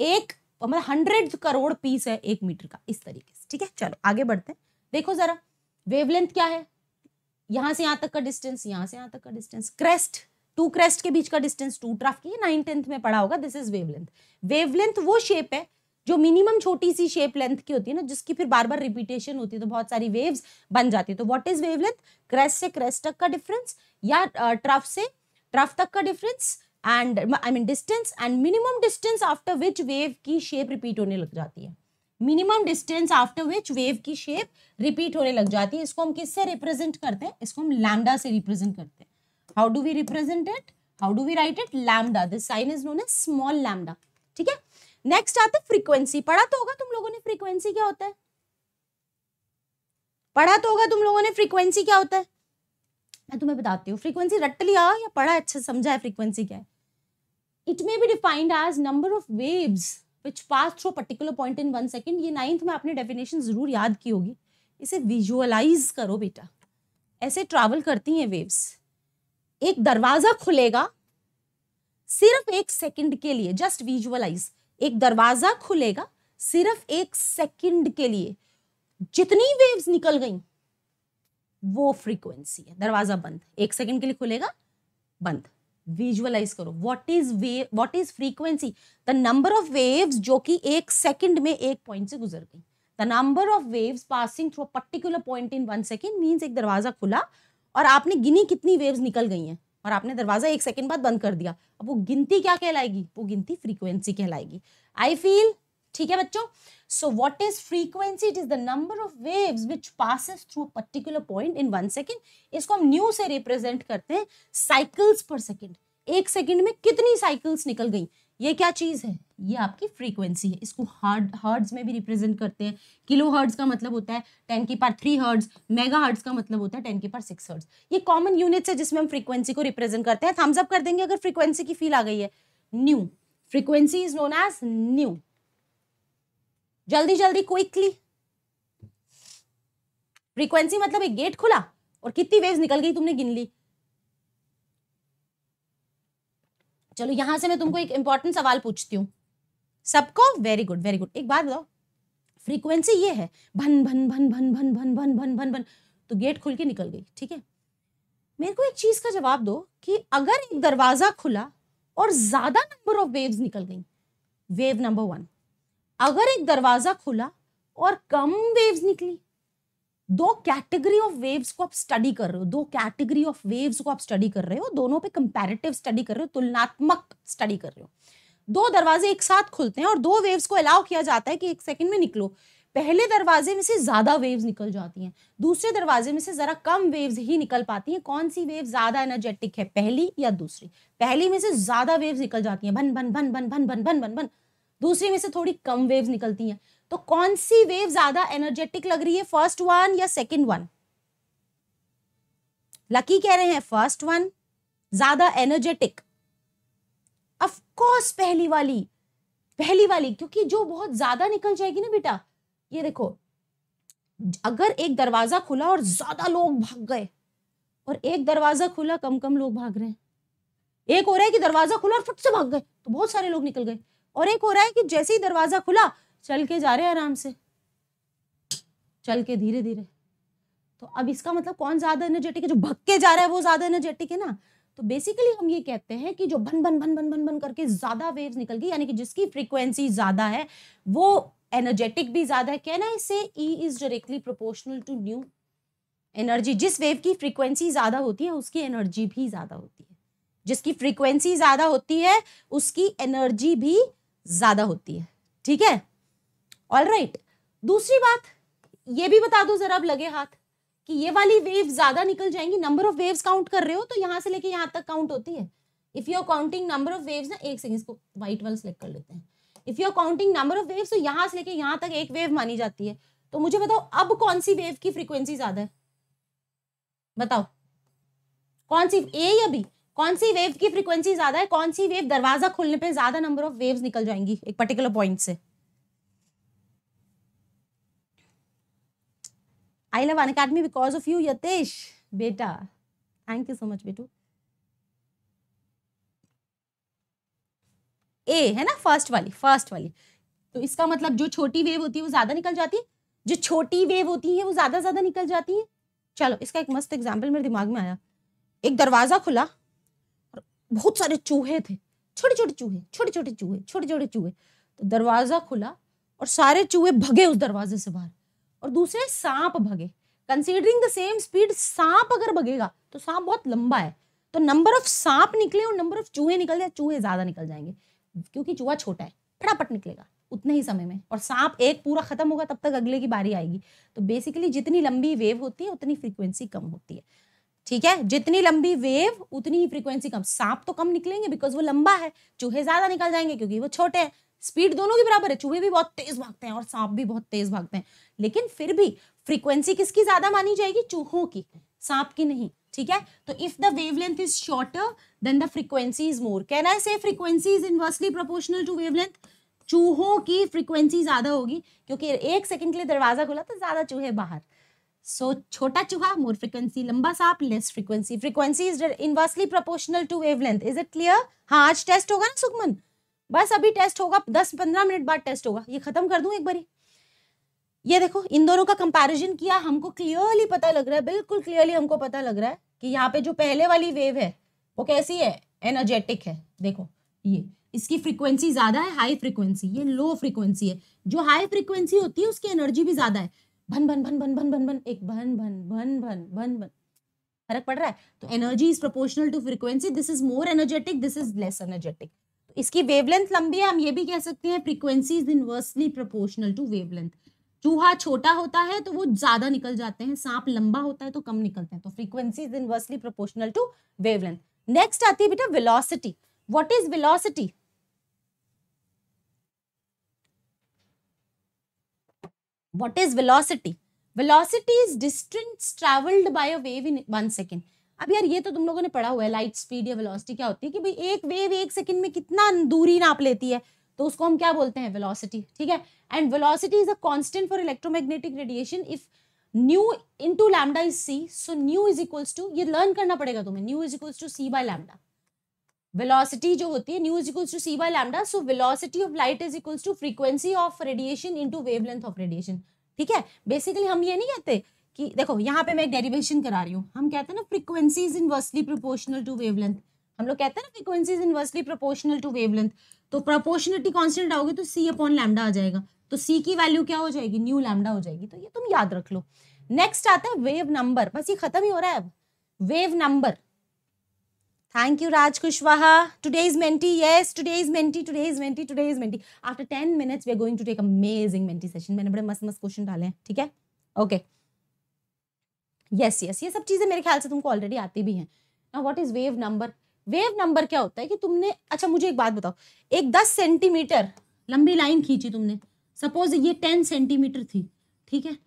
एक मतलब हंड्रेड करोड़ पीस है एक मीटर का इस तरीके से ठीक है चलो आगे बढ़ते हैं देखो जरा वेवलेंथ क्या है यहाँ से यहाँ तक का डिस्टेंस यहाँ से यहाँ तक का डिस्टेंस क्रेस्ट टू क्रेस्ट के बीच का डिस्टेंस टू ट्राफ की नाइन टेंथ में पढ़ा होगा दिस इज वेवलेंथ वेवलेंथ वो शेप है जो मिनिमम छोटी सी शेप लेंथ की होती है ना जिसकी फिर बार बार रिपीटेशन होती है तो बहुत सारी वेव्स बन जाती है तो what is wavelength crest से क्रेस्ट तक का डिफरेंस या ट्रफ से ट्रफ तक का difference and I mean distance and minimum distance after which wave की शेप रिपीट होने लग जाती है minimum distance after which wave की शेप रिपीट होने लग जाती है इसको हम किससे रिप्रेजेंट करते हैं इसको हम लैमडा से रिप्रेजेंट करते हैं how do we represent it how do we write it lambda this sign is known as small lambda ठीक है नेक्स्ट आता है फ्रीक्वेंसी पढ़ा तो होगा तुम लोगों ने फ्रीक्वेंसी क्या होता है पढ़ा तो होगा तुम लोगों ने फ्रीक्वेंसी क्या होता है मैं तुम्हें बताती हूँ फ्रीक्वेंसी रट लिया या पढ़ा अच्छा समझा है फ्रीक्वेंसी क्या है it may be defined as number of waves which pass through particular point in one second ये नाइन्थ में आपने डेफिनेशन जरूर याद की होगी इसे विजुअलाइज करो बेटा ऐसे ट्रैवल करती हैं वेव्स एक दरवाजा खुलेगा सिर्फ एक सेकंड के लिए जस्ट विजुअलाइज एक दरवाजा खुलेगा सिर्फ एक सेकंड के लिए जितनी वेव्स निकल गई वो फ्रीक्वेंसी है दरवाजा बंद एक सेकंड के लिए खुलेगा बंद विजुअलाइज करो what is wave what is frequency the number of waves जो कि एक सेकंड में एक पॉइंट से गुजर गई the number of waves passing through particular point in one second means एक दरवाजा खुला और आपने गिनी कितनी वेव्स निकल गई हैं और आपने दरवाज़ा एक सेकेंड बाद बंद कर दिया अब वो गिनती क्या कहलाएगी वो गिनती फ्रीक्वेंसी कहलाएगी आई फील ठीक है बच्चों so what is frequency it is the number of waves which passes through particular point in one second इसको हम न्यू से रिप्रेजेंट करते हैं साइकिल्स पर सेकेंड एक सेकेंड में कितनी साइकिल्स निकल गई ये क्या चीज़ है ये आपकी फ्रीक्वेंसी है इसको हार्ड हर्ड्स में भी रिप्रेजेंट करते हैं किलो हर्ड्स का मतलब होता है टेन की पार थ्री हर्ड्स मेगा हर्ड्स का मतलब होता है टेन की पार सिक्स हर्ड्स ये कॉमन यूनिट्स है जिसमें हम फ्रीक्वेंसी को रिप्रेजेंट करते हैं थम्सअप कर देंगे अगर फ्रीक्वेंसी की फील आ गई है nu frequency is known as nu जल्दी जल्दी क्विकली फ्रीक्वेंसी मतलब एक गेट खुला और कितनी वेव्स निकल गई तुमने गिन ली चलो यहां से मैं तुमको एक इंपॉर्टेंट सवाल पूछती हूँ सबको वेरी गुड वेरी गुड एक बात बताओ फ्रीक्वेंसी ये है भन भन भन भन भन भन भन भन भन भन तो गेट खुल के निकल गई ठीक है मेरे को एक चीज का जवाब दो कि अगर एक दरवाजा खुला और ज्यादा नंबर ऑफ वेव्स निकल गई वेव नंबर वन अगर एक दरवाजा खुला और कम वेव्स निकली दो कैटेगरी ऑफ वेव्स को आप स्टडी कर रहे हो दो कैटेगरी ऑफ वेव्स को आप स्टडी कर रहे हो दोनों पे कंपैरेटिव स्टडी कर रहे हो तुलनात्मक स्टडी कर रहे हो दो दरवाजे एक साथ खुलते हैं और दो वेव्स को अलाउ किया जाता है कि एक सेकंड में निकलो पहले दरवाजे में से ज़्यादा वेव्स निकल जाती हैं दूसरे दरवाजे में से ज़रा कम वेव्स ही निकल पाती हैं कौन सी वेव ज़्यादा एनर्जेटिक है पहली या दूसरी पहली में से ज़्यादा वेव्स निकल जाती हैं भन भन भन भन भन भन भन भन भन दूसरी में से थोड़ी कम वेव्स निकलती हैं तो कौन सी वेव ज्यादा एनर्जेटिक लग रही है फर्स्ट वन या सेकेंड वन लकी कह रहे हैं फर्स्ट वन ज्यादा एनर्जेटिक ऑफ पहली वाली पहली वाली क्योंकि जो बहुत ज्यादा निकल जाएगी ना बेटा ये देखो अगर एक दरवाजा खुला और ज्यादा लोग भाग गए और एक दरवाजा खुला कम कम लोग भाग रहे हैं एक हो रहा है कि दरवाजा खुला और फट से भाग गए तो बहुत सारे लोग निकल गए और एक हो रहा है कि जैसे ही दरवाजा खुला चल के जा रहे हैं आराम से चल के धीरे धीरे तो अब इसका मतलब कौन ज्यादा एनर्जेटिक है जो भग के जा रहा है वो ज्यादा एनर्जेटिक है ना तो बेसिकली हम ये कहते हैं कि जो भन भन भन भन भन भन करके ज्यादा वेव्स निकल गई यानी कि जिसकी फ्रीक्वेंसी ज्यादा है वो एनर्जेटिक भी ज्यादा है कहना इसे E is directly proportional to nu energy जिस वेव की फ्रीक्वेंसी ज्यादा होती है उसकी एनर्जी भी ज्यादा होती है जिसकी फ्रीक्वेंसी ज्यादा होती है उसकी एनर्जी भी ज्यादा होती है ठीक है ऑल right. दूसरी बात ये भी बता दो जरा अब लगे हाथ कि ये वाली वेव ज्यादा निकल जाएंगी नंबर ऑफ वेव्स काउंट कर रहे हो तो यहां से लेके यहां तक काउंट होती है if you are counting number of waves ना एक सेकंड इसको व्हाइट वाला सेलेक्ट कर लेते हैं if you are counting number of waves तो यहां से लेके यहां तक एक वेव मानी जाती है तो मुझे बताओ अब कौन सी वेव की फ्रीक्वेंसी ज्यादा है बताओ कौन सी ए या बी कौन सी वेव की फ्रीक्वेंसी ज्यादा है कौन सी वेव दरवाजा खोलने पे ज्यादा नंबर ऑफ वेव्स निकल जाएंगी एक पर्टिकुलर पॉइंट से I love Unacademy because of you Yatesh बेटा थैंक यू सो मच बेटू ए है ना फर्स्ट वाली फर्स्ट वाली तो इसका मतलब जो छोटी वेव होती है वो ज्यादा निकल जाती है जो छोटी वेव होती है वो ज्यादा ज्यादा निकल जाती है चलो इसका एक मस्त एग्जाम्पल मेरे दिमाग में आया एक दरवाजा खुला और बहुत सारे चूहे थे छोटे छोटे चूहे छोटे छोटे चूहे छोटे छोटे चूहे तो दरवाजा खुला और सारे चूहे भगे उस दरवाजे से बाहर और दूसरे सांप भगे कंसिडरिंग द सेम स्पीड सांप अगर भगेगा तो सांप बहुत लंबा है तो नंबर ऑफ सांप निकले और नंबर ऑफ चूहे निकल जाए चूहे ज्यादा निकल जाएंगे क्योंकि चूहा छोटा है फटाफट निकलेगा उतने ही समय में और सांप एक पूरा खत्म होगा तब तक अगले की बारी आएगी तो बेसिकली जितनी लंबी वेव होती है उतनी फ्रीक्वेंसी कम होती है ठीक है जितनी लंबी वेव उतनी ही फ्रीक्वेंसी कम सांप तो कम निकलेंगे बिकॉज वो लंबा है चूहे ज्यादा निकल जाएंगे क्योंकि वो छोटे हैं स्पीड दोनों की बराबर है चूहे भी बहुत तेज भागते हैं और सांप भी बहुत तेज भागते हैं लेकिन फिर भी फ्रीक्वेंसी किसकी ज्यादा मानी जाएगी चूहों की सांप की नहीं ठीक है तो if the wavelength is shorter then the frequency is more can I say frequency is inversely proportional to wavelength चूहों की फ्रीक्वेंसी ज्यादा होगी क्योंकि एक सेकंड के लिए दरवाजा खुला तो ज्यादा चूहे बाहर सो छोटा चूहा मोर फ्रिक्वेंसी लंबा सांप less frequency frequency is inversely proportional to wavelength is it clear हाँ आज टेस्ट होगा ना सुखमन बस अभी टेस्ट होगा दस पंद्रह मिनट बाद टेस्ट होगा ये खत्म कर दूं एक बारी ये देखो इन दोनों का कंपैरिजन किया हमको क्लियरली पता लग रहा है बिल्कुल क्लियरली हमको पता लग रहा है कि यहाँ पे जो पहले वाली वेव है वो कैसी है एनर्जेटिक है देखो ये इसकी फ्रीक्वेंसी ज़्यादा है हाई फ्रीक्वेंसी ये लो फ्रीक्वेंसी है जो हाई फ्रीक्वेंसी होती है उसकी एनर्जी भी ज़्यादा है भन भन भन भन भन भन भन एक भन भन भन भन भन भन फर्क पड़ रहा है तो energy is proportional to frequency this is more energetic this is less energetic इसकी वेवलेंथ लंबी है हम ये भी कह सकते हैं frequency is inversely proportional to wavelength चूहा छोटा होता है तो वो ज्यादा निकल जाते हैं सांप लंबा होता है तो कम निकलते हैं तो frequency is inversely proportional to wavelength next आती है बेटा velocity what is velocity What is velocity? Velocity is distance traveled by a wave in one second. अब यार ये तो तुम लोगों ने पढ़ा हुआ है लाइट स्पीड या वेलोसिटी क्या होती है कि भाई एक वेव एक सेकंड में कितना दूरी नाप लेती है तो उसको हम क्या बोलते हैं वेलोसिटी ठीक है and velocity is a constant for electromagnetic radiation if nu into lambda is c so nu is equals to ये लर्न करना पड़ेगा तुम्हें nu is equals to c by lambda velocity जो होती है nu is equals to c by lambda so velocity of light is equals to frequency of radiation into wavelength of radiation ठीक है basically हम ये नहीं कहते कि देखो यहाँ पे मैं एक डेरिवेशन करा रही हूँ हम कहते हैं ना frequency is inversely proportional to wavelength हम लोग कहते हैं ना frequency is inversely proportional to wavelength तो प्रोपोर्शनलिटी कॉन्स्टेंट आओगे तो सी अपॉन लैमडा आ जाएगा तो सी की वैल्यू क्या हो जाएगी न्यू लैमडा हो जाएगी तो ये तुम याद रख लो नेक्स्ट आता है वेव नंबर बस ये खत्म ही हो रहा है अब wave number thank you Raj Kushwaha Thank you, Raj Kushwaha. Today's mentee, yes, today's mentee, today's mentee, today's mentee. After 10 we are going to take amazing mentee session मैंने बड़े मस्त मस्त क्वेश्चन डाले हैं ठीक है ओके यस यस ये सब चीज़ें मेरे ख्याल से तुमको ऑलरेडी आती भी हैं ना what is wave number wave number क्या होता है कि तुमने अच्छा मुझे एक बात बताओ एक दस सेंटीमीटर लंबी लाइन खींची तुमने सपोज ये टेन सेंटीमीटर थी ठीक है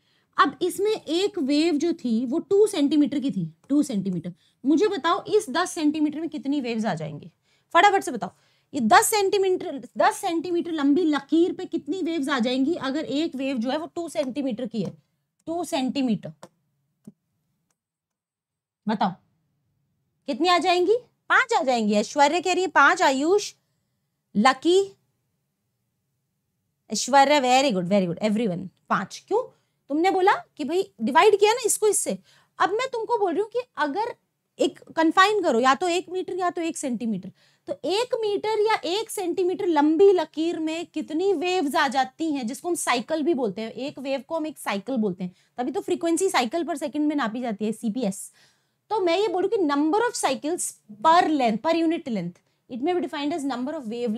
अब इसमें एक वेव जो थी वो टू सेंटीमीटर की थी टू सेंटीमीटर मुझे बताओ इस दस सेंटीमीटर में कितनी वेव्स आ जाएंगी फटाफट से बताओ ये दस सेंटीमीटर दस सेंटीमीटर लंबी लकीर पे कितनी वेव्स आ जाएंगी अगर एक वेव जो है वो टू सेंटीमीटर की है टू सेंटीमीटर बताओ कितनी आ जाएंगी पांच आ जाएंगी ऐश्वर्य कह रही है पांच Ayush Lucky Aishwarya very good very good one पांच क्यों तुमने बोला कि भाई डिवाइड किया ना इसको इससे अब मैं तुमको बोल रही हूँ कि अगर एक कन्फाइन करो या तो एक मीटर या तो एक सेंटीमीटर तो एक मीटर या एक सेंटीमीटर लंबी लकीर में कितनी वेव्स आ जाती हैं जिसको हम साइकिल भी बोलते हैं एक वेव को हम एक साइकिल बोलते हैं तभी तो फ्रीक्वेंसी साइकिल पर सेकंड में नापी जाती है सीपीएस तो मैं ये बोलूँ कि number of cycles per length per unit length it may be defined as number of wave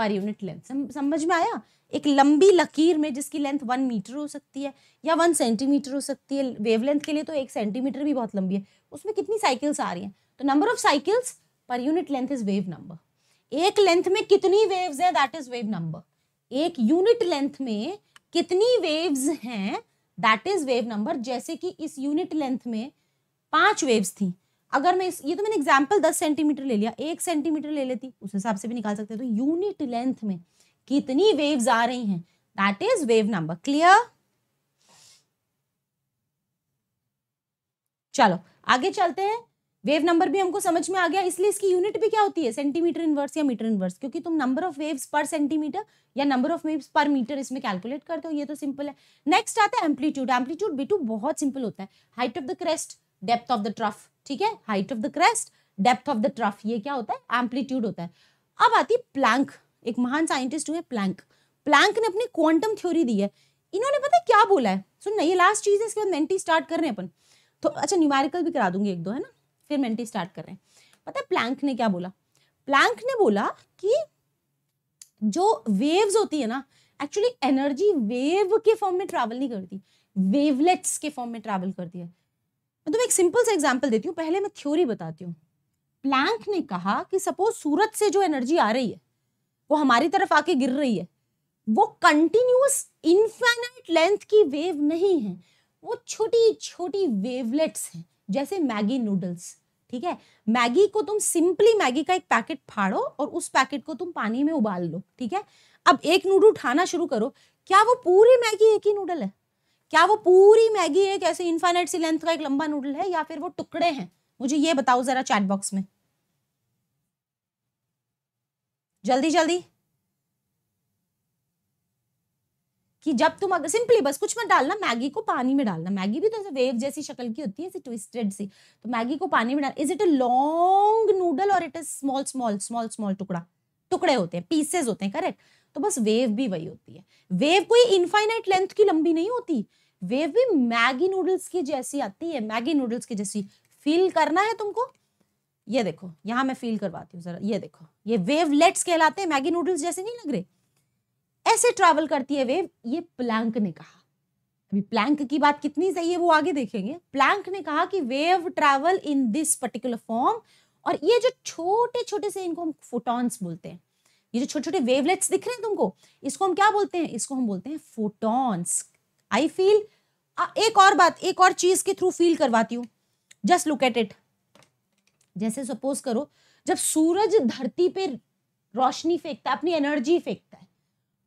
per unit length समझ में आया एक लंबी लकीर में जिसकी लेंथ वन मीटर हो सकती है या वन सेंटीमीटर हो सकती है वेवलेंथ के लिए तो एक सेंटीमीटर भी बहुत लंबी है उसमें कितनी साइकिल्स आ रही हैं तो number of cycles per unit length is wave number एक लेंथ में कितनी वेव्स है दैट इज वेव नंबर एक यूनिट लेंथ में कितनी वेव्स हैं दैट इज वेव नंबर जैसे कि इस यूनिट लेंथ में पांच वेव्स थी अगर मैं इस ये तो मैंने एग्जाम्पल दस सेंटीमीटर ले लिया एक सेंटीमीटर ले लेती उस हिसाब से भी निकाल सकते हैं तो यूनिट लेंथ में कितनी वेव्स आ रही हैं that is wave number clear चलो आगे चलते हैं वेव नंबर भी हमको समझ में आ गया इसलिए इसकी यूनिट भी क्या होती है सेंटीमीटर इनवर्स या मीटर इनवर्स क्योंकि तुम number of waves per centimetre या number of waves per metre इसमें कैलकुलेट करते हो ये तो सिंपल है नेक्स्ट आता है एम्पलीट्यूड एम्पलीट्यूड बेटू बहुत सिंपल होता है height of the crest depth of the trough ठीक है height of the crest depth of the trough ये क्या होता है एम्पलीट्यूड होता है अब आती है प्लैंक एक महान साइंटिस्ट हुए प्लैंक प्लैंक ने अपनी क्वांटम थ्योरी दी है इन्होंने पता है क्या बोला है सुनना ये लास्ट चीज है इसके बाद मेंटी स्टार्ट कर रहे हैं अपन तो अच्छा न्यूमेरिकल भी करा दूंगी एक दो है ना फिर मेंटी स्टार्ट कर रहे हैं पता है प्लैंक ने क्या बोला प्लैंक ने बोला कि जो वेव्स होती है ना एक्चुअली एनर्जी वेव के फॉर्म में ट्रैवल नहीं करती वेवलेट्स के फॉर्म में ट्रैवल करती है मैं तुम्हें एक सिंपल सा एग्जाम्पल देती हूँ पहले मैं थ्योरी बताती हूँ प्लैंक ने कहा कि सपोज सूरज से जो एनर्जी आ रही है वो हमारी तरफ आके गिर रही है वो कंटिन्यूस इनफाइनाइट लेंथ की वेव नहीं है वो छोटी छोटी वेवलेट्स हैं जैसे मैगी नूडल्स ठीक है मैगी को तुम सिंपली मैगी का एक पैकेट फाड़ो और उस पैकेट को तुम पानी में उबाल लो ठीक है अब एक नूडल उठाना शुरू करो क्या वो पूरी मैगी एक ही नूडल है क्या वो पूरी मैगी एक ऐसे इन्फाइनाइट सी लेंथ का एक लंबा नूडल है या फिर वो टुकड़े हैं मुझे ये बताओ जरा चैट बॉक्स में जल्दी जल्दी कि जब तुम अगर सिंपली बस कुछ मत डालना मैगी को पानी में डालना मैगी भी तो ऐसे वेव जैसी शक्ल की होती है ट्विस्टेड सी तो मैगी को पानी में डाल is it a long noodle और it is small small small small टुकड़ा टुकड़े होते हैं पीसेज होते हैं करेक्ट तो बस वेव भी वही होती है वेव कोई इनफाइनाइट लेंथ की लंबी नहीं होती वेव भी मैगी नूडल्स की जैसी आती है मैगी नूडल्स की जैसी फील करना है तुमको ये देखो यहां मैं फील करवाती हूँ जरा ये देखो ये वेवलेट्स कहलाते हैं मैगी नूडल्स जैसे नहीं लग रहे ऐसे ट्रैवल करती है वेव ये प्लैंक ने कहा अभी प्लैंक की बात कितनी सही है वो आगे देखेंगे प्लैंक ने कहा कि wave travel in this particular form और ये जो छोटे छोटे से इनको हम फोटॉन्स बोलते हैं ये जो छोटे छोटे वेवलेट्स दिख रहे हैं तुमको इसको हम क्या बोलते हैं इसको हम बोलते हैं फोटॉन्स आई फील एक और बात एक और चीज के थ्रू फील करवाती हूँ जस्ट लुक एट इट जैसे सपोज करो जब सूरज धरती पे रोशनी फेंकता है अपनी एनर्जी फेंकता है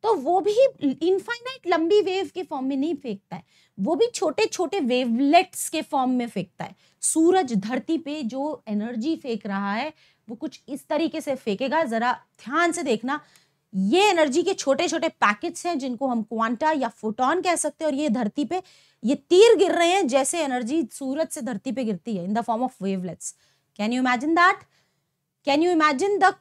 तो वो भी इनफाइनाइट लंबी वेव के फॉर्म में नहीं फेंकता है वो भी छोटे छोटे वेवलेट्स के फॉर्म में फेंकता है सूरज धरती पे जो एनर्जी फेंक रहा है वो कुछ इस तरीके से फेंकेगा ज़रा ध्यान से देखना ये एनर्जी के छोटे छोटे पैकेट्स हैं जिनको हम क्वांटा या फोटोन कह सकते हैं और ये धरती पे ये तीर गिर रहे हैं जैसे एनर्जी सूरज से धरती पे गिरती है in the form of wavelets can you imagine that can you imagine the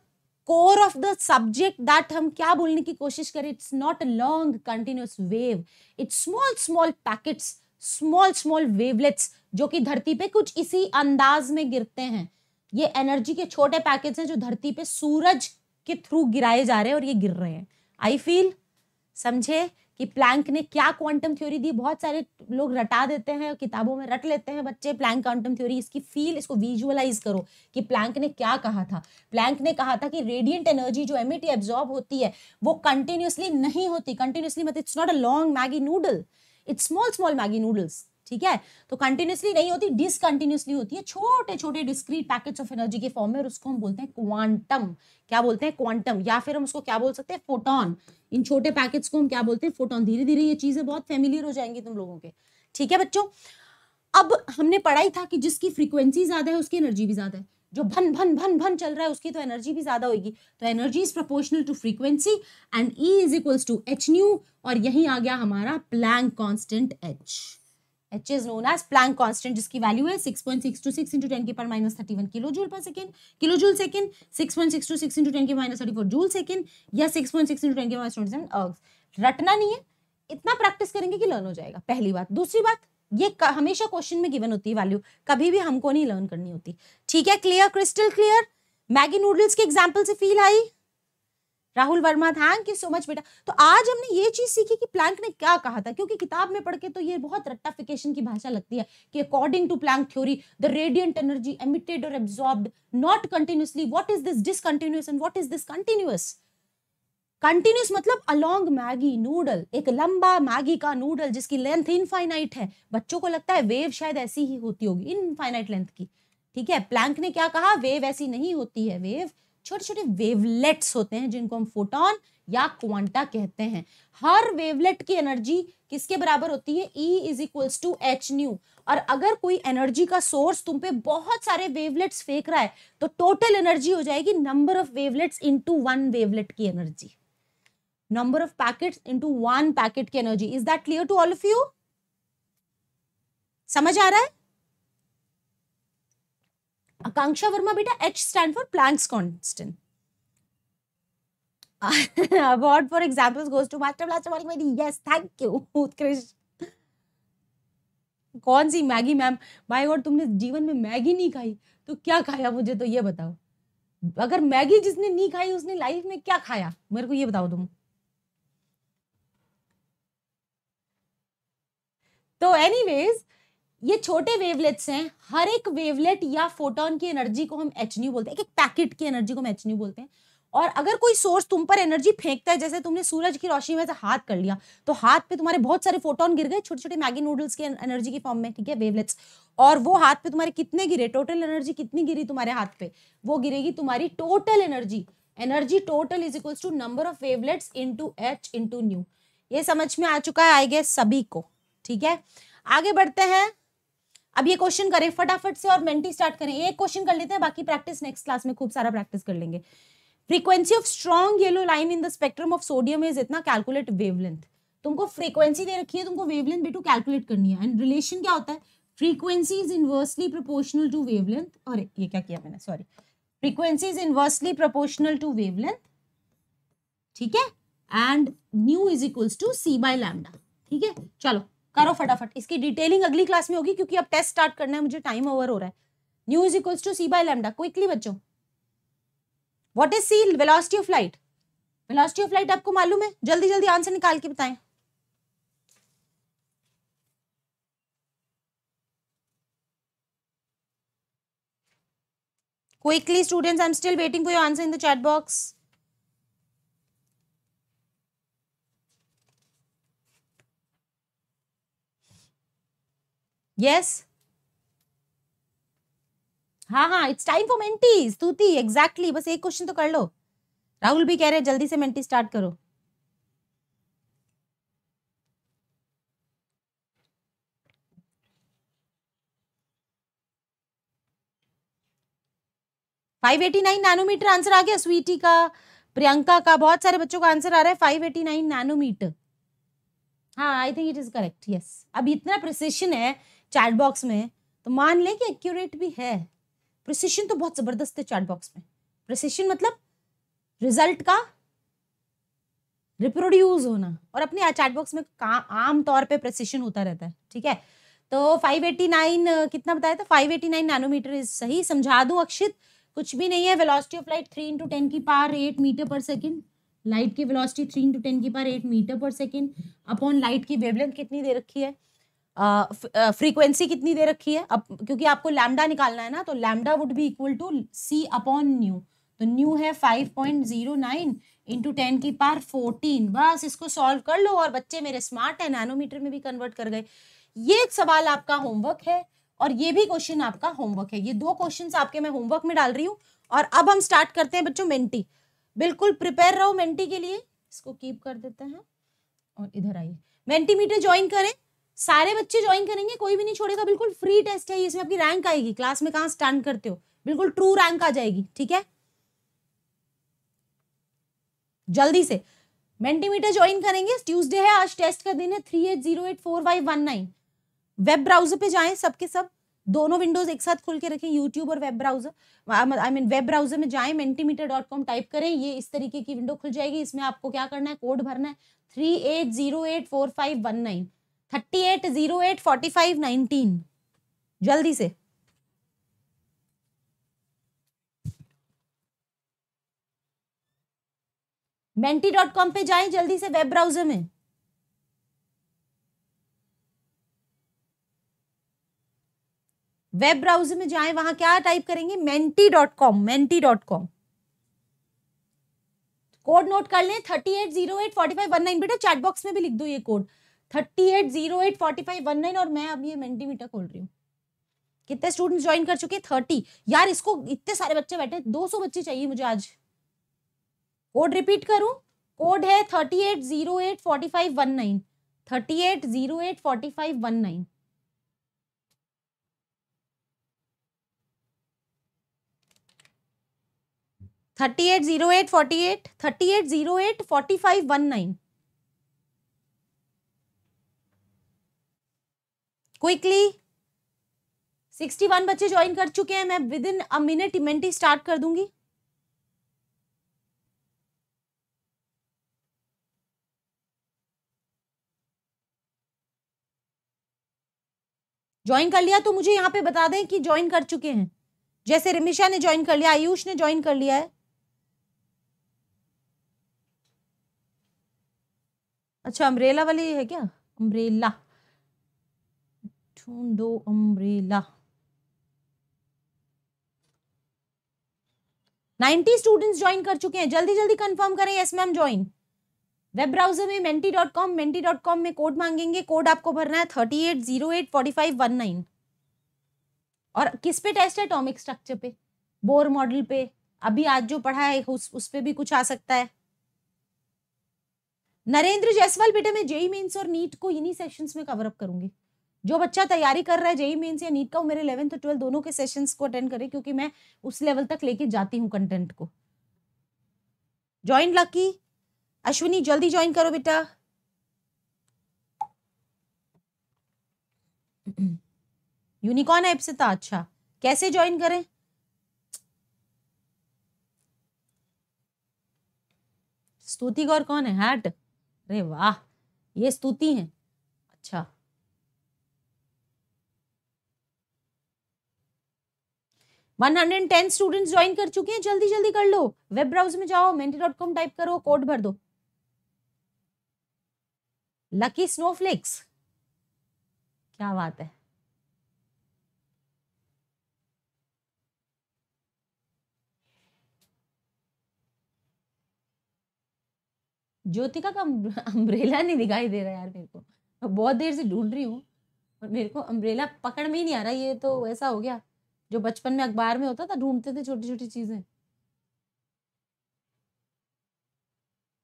core of the subject that हम क्या बोलने की कोशिश करें it's not a long continuous wave it's small small packets small small wavelets जो कि धरती पे कुछ इसी अंदाज में गिरते हैं ये एनर्जी के छोटे पैकेट्स हैं जो धरती पे सूरज के थ्रू गिराए जा रहे हैं और ये गिर रहे हैं आई फील समझे कि प्लैंक ने क्या क्वांटम थ्योरी दी बहुत सारे लोग रटा देते हैं किताबों में रट लेते हैं बच्चे प्लैंक क्वांटम थ्योरी इसकी फील इसको विजुअलाइज करो कि प्लैंक ने क्या कहा था प्लैंक ने कहा था कि रेडियंट एनर्जी जो एमिट एब्जॉर्ब e होती है वो कंटिन्यूसली नहीं होती कंटिन्यूसली मतलब it's not a long Maggi noodle it's small small Maggi noodles ठीक है तो कंटिन्यूसली नहीं होती डिसकंटिन्यूसली होती है छोटे छोटे डिस्क्रीट पैकेट्स ऑफ एनर्जी के फॉर्म में और उसको हम बोलते हैं क्वांटम क्या बोलते हैं क्वांटम या फिर हम उसको क्या बोल सकते हैं फोटोन इन छोटे पैकेट्स को हम क्या बोलते हैं फोटोन धीरे धीरे ये चीजें बहुत फेमिलियर हो जाएंगी तुम लोगों के ठीक है बच्चों अब हमने पढ़ा ही था कि जिसकी फ्रीक्वेंसी ज्यादा है उसकी एनर्जी भी ज्यादा है जो भन भन भन भन चल रहा है उसकी तो एनर्जी भी ज्यादा होगी तो energy is proportional to frequency and E is equals to h nu और यही आ गया हमारा Planck constant h h is known as Planck constant जिसकी वैल्यू है six point six two six into ten के पर minus thirty one kilo joule per second kilo joule second six point six two six into ten के minus thirty four joule second या six point six into ten के minus twenty seven ergs रटना नहीं है इतना practice करेंगे कि learn हो जाएगा पहली बात दूसरी बात ये हमेशा क्वेश्चन में गिवन होती है वैल्यू कभी भी हमको नहीं लर्न करनी होती ठीक है clear crystal clear Maggi noodles के एग्जाम्पल से फील आई Rahul Verma thank you so much बेटा तो आज हमने ये चीज सीखी कि प्लैंक ने क्या कहा था क्योंकि किताब में पढ़ के तो ये बहुत रट्टाफिकेशन की भाषा लगती है कि according to Planck theory the radiant energy emitted और absorb not continuously what is this discontinuous and what is this continuous continuous मतलब अलोंग मैगी नूडल एक लंबा मैगी का नूडल जिसकी लेंथ इनफाइनाइट है बच्चों को लगता है वेव शायद ऐसी ही होती होगी इनफाइनाइट लेंथ की ठीक है प्लैंक ने क्या कहा वेव ऐसी नहीं होती है वेव छोटे छोटे वेवलेट्स होते हैं जिनको हम फोटोन या क्वांटा कहते हैं हर वेवलेट की एनर्जी किसके बराबर होती है E is equals to h nu और अगर कोई एनर्जी का सोर्स तुम पे बहुत सारे वेवलेट्स फेंक रहा है तो टोटल एनर्जी हो जाएगी number of wavelets into one wavelet की energy number of packet into one packet की energy is that clear to all of you समझ आ रहा है आकांक्षा वर्मा बेटा h stand for Planck's constant award for example goes to master blaster वाली उत्कृष्ट कौन सी मैगी मैम बाई गॉड तुमने जीवन में मैगी नहीं खाई तो क्या खाया मुझे तो ये बताओ अगर मैगी जिसने नहीं खाई उसने लाइफ में क्या खाया मेरे को ये बताओ तुम तो एनीवेज ये छोटे वेवलेट्स हैं हर एक वेवलेट या फोटोन की एनर्जी को हम एच न्यू बोलते हैं एक पैकेट की एनर्जी को हम एच न्यू बोलते हैं और अगर कोई सोर्स तुम पर एनर्जी फेंकता है जैसे तुमने सूरज की रोशनी में से हाथ कर लिया तो हाथ पे तुम्हारे बहुत सारे फोटोन गिर गए छोटे छोटे मैगी नूडल्स के एनर्जी के फॉर्म में ठीक है वेवलेट्स और वो हाथ पे तुम्हारे कितने गिरे टोटल एनर्जी कितनी गिरी तुम्हारे हाथ पे वो गिरेगी तुम्हारी total energy energy total is equals to number of wavelets to h into nu ये समझ में आ चुका है आई गेस सभी को ठीक है आगे बढ़ते हैं अब ये क्वेश्चन करें फटाफट से और मेंटी स्टार्ट करें एक क्वेश्चन कर लेते हैं बाकी प्रैक्टिस नेक्स्ट क्लास में खूब सारा प्रैक्टिस कर लेंगे frequency of strong yellow line in the spectrum of sodium is इतना कैलकुलेट वेवलेंथ तुमको फ्रीक्वेंसी दे रखी है तुमको वेवलेंथ बेटू कैलकुलेट करनी है एंड रिलेशन क्या होता है frequency is inversely proportional to wavelength और ये क्या किया मैंने sorry frequency is inversely proportional to wavelength ठीक है and nu is equals to c by lambda ठीक है चलो करो फटाफट इसकी डिटेलिंग अगली क्लास में होगी क्योंकि अब टेस्ट स्टार्ट करना है मुझे टाइम ओवर हो रहा है nu is equals to c by lambda quickly बच्चों what is c velocity of light velocity of light आपको मालूम है जल्दी जल्दी आंसर निकाल के बताएं quickly students I am still waiting for your answer in the chat box yes हाँ हाँ it's time for Menti Stuti exactly बस एक क्वेश्चन तो कर लो राहुल भी कह रहे हैं जल्दी से मेंटी स्टार्ट करो five eighty nine nanometre answer आ गया स्वीटी का प्रियंका का बहुत सारे बच्चों का आंसर आ रहा है फाइव एटी नाइन नैनोमीटर हाँ I think it is correct yes अब इतना प्रिसिशन है चैट बॉक्स में तो मान लें कि एक्यूरेट भी है प्रिसिशन तो बहुत ज़बरदस्त है चैट बॉक्स में प्रिसिशन मतलब रिजल्ट का रिप्रोड्यूस होना और अपने चैट बॉक्स में का आम तौर पे प्रेसिशन होता रहता है ठीक है तो 589 कितना बताया था 589 एटी नैनोमीटर इज सही समझा दूं अक्षित कुछ भी नहीं है velocity of light three into ten की पार eight metre per second light की वेलोसिटी थ्री इंटू टेन की पार eight metre per second upon light की वेवलेंथ कितनी दे रखी है फ्रीक्वेंसी कितनी दे रखी है अब क्योंकि आपको लैमडा निकालना है ना तो lambda would be equal to c upon nu तो न्यू है five point zero nine into ten की पार फोर्टीन बस इसको सॉल्व कर लो और बच्चे मेरे स्मार्ट है नैनोमीटर में भी कन्वर्ट कर गए ये एक सवाल आपका होमवर्क है और ये भी क्वेश्चन आपका होमवर्क है ये दो क्वेश्चन आपके मैं होमवर्क में डाल रही हूँ और अब हम स्टार्ट करते हैं बच्चों मेंटी बिल्कुल प्रिपेयर रहो मेंटी के लिए इसको कीप कर देते हैं और इधर आइए मेंटीमीटर ज्वाइन करें सारे बच्चे ज्वाइन करेंगे कोई भी नहीं छोड़ेगा बिल्कुल फ्री टेस्ट है इसमें आपकी रैंक आएगी क्लास में कहा स्टैंड करते हो बिल्कुल ट्रू रैंक आ जाएगी ठीक है जल्दी से मेंटीमीटर ज्वाइन करेंगे ट्यूसडे है आज टेस्ट का दिन है three eight zero eight four five one nine web browser पे जाएं सबके सब दोनों विंडोज एक साथ खोल के रखें यूट्यूब और web browser I mean web browser में जाएं मेंटीमीटर डॉट कॉम टाइप करें ये इस तरीके की विंडो खुल जाएगी इसमें आपको क्या करना है कोड भरना है three eight zero eight four five one nine thirty eight zero eight forty five nineteen जल्दी से मेंटी डॉट कॉम पे जाए जल्दी से वेब ब्राउजर में वेब ब्राउजर में जाए वहां क्या टाइप करेंगे Menti dot com Menti dot com code note कर लें thirty eight zero eight forty five one nine बेटा चैट बॉक्स में भी लिख दो ये code thirty eight zero eight forty five one nine और मैं अभी ये मेंटीमीटर खोल रही हूँ कितने स्टूडेंट्स ज्वाइन कर चुके थर्टी यार इसको इतने सारे बच्चे बैठे दो सौ बच्चे चाहिए मुझे आज कोड रिपीट करूँ कोड है thirty eight zero eight forty five one nine thirty eight zero eight forty five one nine thirty eight zero eight forty eight thirty eight zero eight forty five one nine quickly 61 बच्चे join कर चुके हैं मैं within a minute Menti start कर दूंगी join कर लिया तो मुझे यहां पे बता दें कि ज्वाइन कर चुके हैं जैसे रिमिशा ने ज्वाइन कर लिया आयुष ने ज्वाइन कर लिया है अच्छा अम्ब्रेला वाली है क्या अम्ब्रेला ढूंढो अम्ब्रेला 90 स्टूडेंट्स ज्वाइन कर चुके हैं जल्दी जल्दी कंफर्म करें yes ma'am join web browser में Menti dot com Menti dot com में कोड मांगेंगे कोड आपको भरना है thirty eight zero eight forty five one nine और किस पे टेस्ट है टॉमिक स्ट्रक्चर पे बोर मॉडल पे अभी आज जो पढ़ा है उस, उस पे भी कुछ आ सकता है नरेंद्र जयसवाल बेटा मैं जेई मेन्स और नीट को इन्हीं सेशंस में कवरअप करूंगी जो बच्चा तैयारी कर रहा है जेई मेन्स या नीट का वो मेरे इलेवेंथ और ट्वेल्थ दोनों के सेशंस को अटेंड करे क्योंकि मैं उस लेवल तक लेके जाती हूँ कंटेंट को ज्वाइन लकी अश्विनी जल्दी ज्वाइन करो बेटा यूनिकॉर्न ऐप से था अच्छा कैसे ज्वाइन करें स्तुति गौर कौन है हैट अरे वाह ये स्तुति है अच्छा 110 स्टूडेंट्स ज्वाइन कर चुके हैं जल्दी जल्दी कर लो वेब ब्राउज में जाओ मेन्टी डॉट कॉम टाइप करो कोड भर दो लकी स्नोफ्लेक्स क्या बात है ज्योतिका का अम्ब्रेला नहीं दिखाई दे रहा यार मेरे को बहुत देर से ढूंढ रही हूँ और मेरे को अम्ब्रेला पकड़ में ही नहीं आ रहा ये तो ऐसा हो गया जो बचपन में अखबार में होता था ढूंढते थे छोटी छोटी चीजें